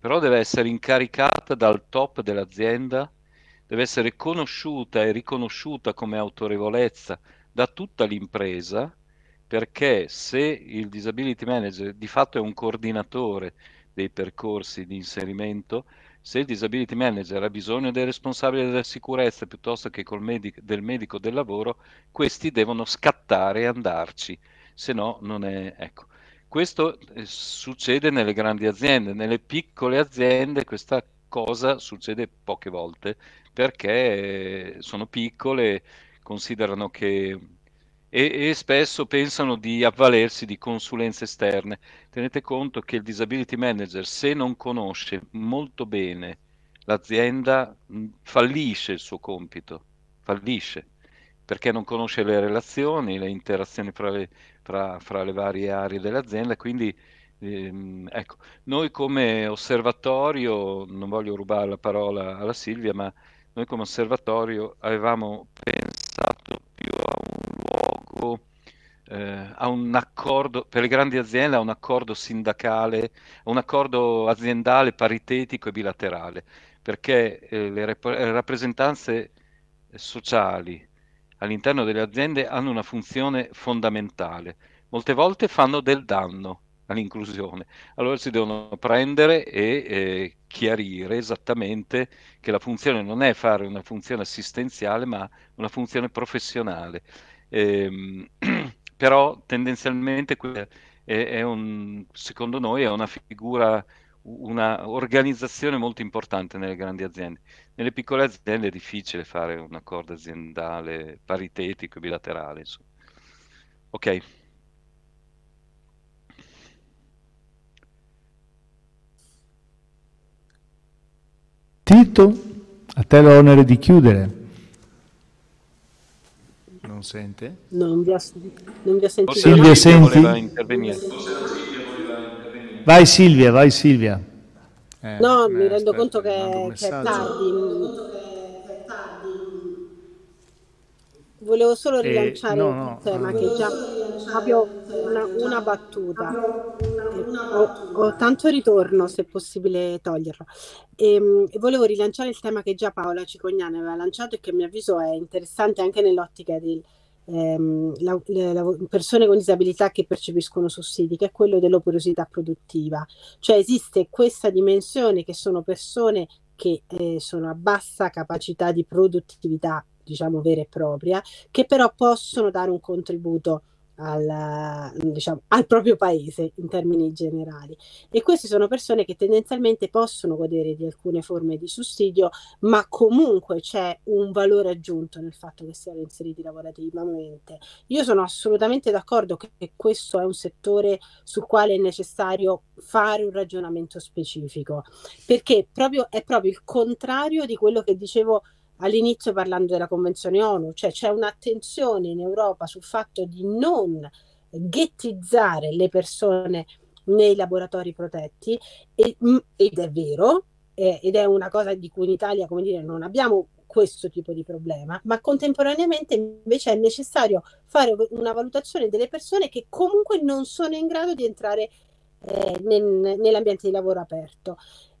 però deve essere incaricata dal top dell'azienda, deve essere conosciuta e riconosciuta come autorevolezza da tutta l'impresa, perché se il disability manager di fatto è un coordinatore dei percorsi di inserimento, se il disability manager ha bisogno del responsabile della sicurezza piuttosto che medico, del medico del lavoro, questi devono scattare e andarci, se no non è... Ecco. Questo eh, succede nelle grandi aziende, nelle piccole aziende questa cosa succede poche volte perché eh, sono piccole, considerano che e, e, spesso pensano di avvalersi di consulenze esterne. Tenete conto che il disability manager, se non conosce molto bene l'azienda, mm, fallisce il suo compito, fallisce perché non conosce le relazioni, le interazioni fra le, fra, fra le varie aree dell'azienda, quindi ehm, ecco, noi come osservatorio, non voglio rubare la parola alla Silvia, ma noi come osservatorio avevamo pensato più a un luogo, eh, a un accordo, per le grandi aziende, a un accordo sindacale, a un accordo aziendale paritetico e bilaterale, perché eh, le, rep- le rappresentanze sociali all'interno delle aziende hanno una funzione fondamentale. Molte volte fanno del danno all'inclusione. Allora si devono prendere e eh, chiarire esattamente che la funzione non è fare una funzione assistenziale, ma una funzione professionale. Ehm, però tendenzialmente è, è un, secondo noi è una figura, un'organizzazione molto importante nelle grandi aziende nelle piccole aziende è difficile fare un accordo aziendale paritetico e bilaterale. Insomma. Ok. Tito, a te l'onere di chiudere. Non sente? Non vi ha, non vi ha sentito. Silvia, senti? Silvia, senti? Vai Silvia, vai Silvia. Eh, no, mi aspetta, rendo conto che, che è tardi. Volevo solo eh, rilanciare eh, no, no, tema no. che già proprio una, eh, una battuta. Ho, ho, tanto ritorno, se è possibile toglierlo. E, ehm, e, volevo rilanciare il tema che già Paola Cicognani aveva lanciato e che a mio avviso è interessante anche nell'ottica del, ehm, la, la, persone con disabilità che percepiscono sussidi, che è quello dell'operosità produttiva. Cioè esiste questa dimensione che sono persone che eh, sono a bassa capacità di produttività, diciamo vera e propria, che però possono dare un contributo al, diciamo, al, proprio paese in termini generali. E queste sono persone che tendenzialmente possono godere di alcune forme di sussidio, ma comunque c'è un valore aggiunto nel fatto che siano inseriti lavorativamente. Io sono assolutamente d'accordo che, questo è un settore sul quale è necessario fare un ragionamento specifico, perché proprio, è proprio il contrario di quello che dicevo all'inizio parlando della Convenzione ONU, cioè c'è un'attenzione in Europa sul fatto di non ghettizzare le persone nei laboratori protetti e, mm, ed è vero eh, ed è una cosa di cui in Italia come dire non abbiamo questo tipo di problema, ma contemporaneamente invece è necessario fare una valutazione delle persone che comunque non sono in grado di entrare eh, nel, nell'ambiente di lavoro aperto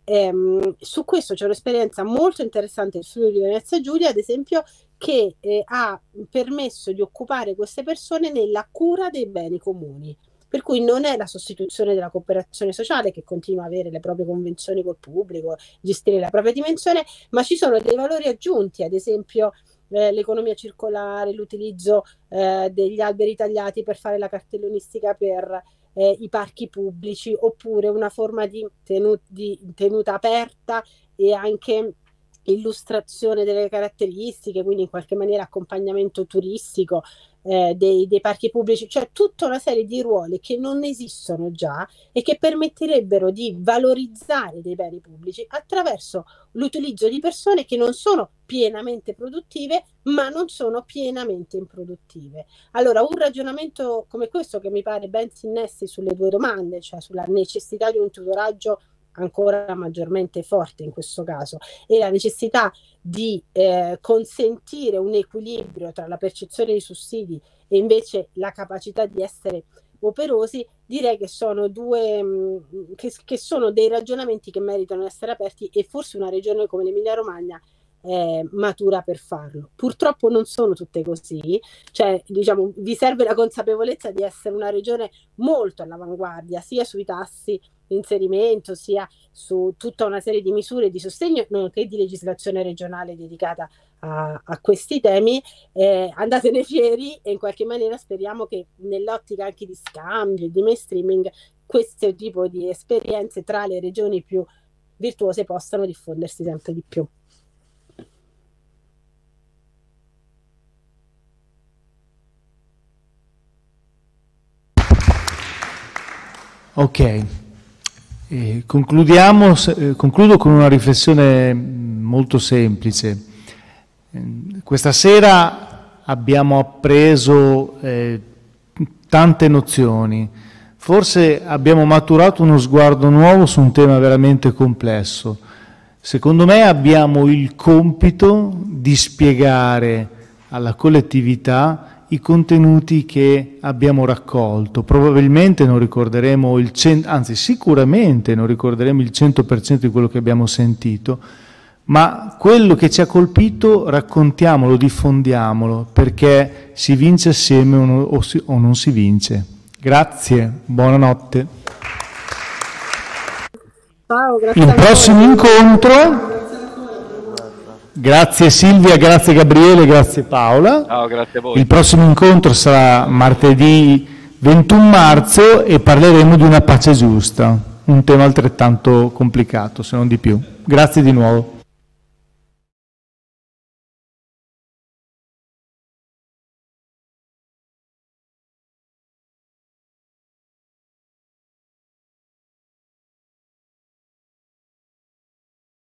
ehm, su questo c'è un'esperienza molto interessante del Friuli Venezia Giulia, ad esempio, che eh, ha permesso di occupare queste persone nella cura dei beni comuni. Per cui non è la sostituzione della cooperazione sociale che continua a avere le proprie convenzioni col pubblico, gestire la propria dimensione, ma ci sono dei valori aggiunti, ad esempio eh, l'economia circolare, l'utilizzo eh, degli alberi tagliati per fare la cartellonistica per eh, i parchi pubblici oppure una forma di, tenu- di tenuta aperta e anche illustrazione delle caratteristiche, quindi in qualche maniera accompagnamento turistico eh, dei, dei, parchi pubblici, cioè tutta una serie di ruoli che non esistono già e che permetterebbero di valorizzare dei beni pubblici attraverso l'utilizzo di persone che non sono pienamente produttive ma non sono pienamente improduttive. Allora un ragionamento come questo che mi pare ben si innesti sulle due domande, cioè sulla necessità di un tutoraggio ancora maggiormente forte in questo caso e la necessità di eh, consentire un equilibrio tra la percezione dei sussidi e invece la capacità di essere operosi, direi che sono due mm, che, che, sono dei ragionamenti che meritano di essere aperti e forse una regione come l'Emilia Romagna è matura per farlo. Purtroppo non sono tutte così, cioè diciamo vi serve la consapevolezza di essere una regione molto all'avanguardia sia sui tassi l'inserimento sia su tutta una serie di misure di sostegno, nonché di legislazione regionale dedicata a, a questi temi. Eh, andatene fieri e in qualche maniera speriamo che nell'ottica anche di scambio, e di mainstreaming, questo tipo di esperienze tra le regioni più virtuose possano diffondersi sempre di più. Okay. Eh, eh, concludo con una riflessione mm, molto semplice. Eh, questa sera abbiamo appreso eh, tante nozioni, forse abbiamo maturato uno sguardo nuovo su un tema veramente complesso. Secondo me abbiamo il compito di spiegare alla collettività i contenuti che abbiamo raccolto. Probabilmente non ricorderemo il cent- anzi sicuramente non ricorderemo il 100% di quello che abbiamo sentito, ma quello che ci ha colpito raccontiamolo, diffondiamolo, perché si vince assieme o, no, o, si, o non si vince. Grazie, buonanotte. Ciao, grazie il prossimo incontro Grazie Silvia, grazie Gabriele, grazie Paola. Ciao, grazie a voi. Il prossimo incontro sarà martedì 21 marzo e parleremo di una pace giusta, un tema altrettanto complicato, se non di più. Grazie di nuovo.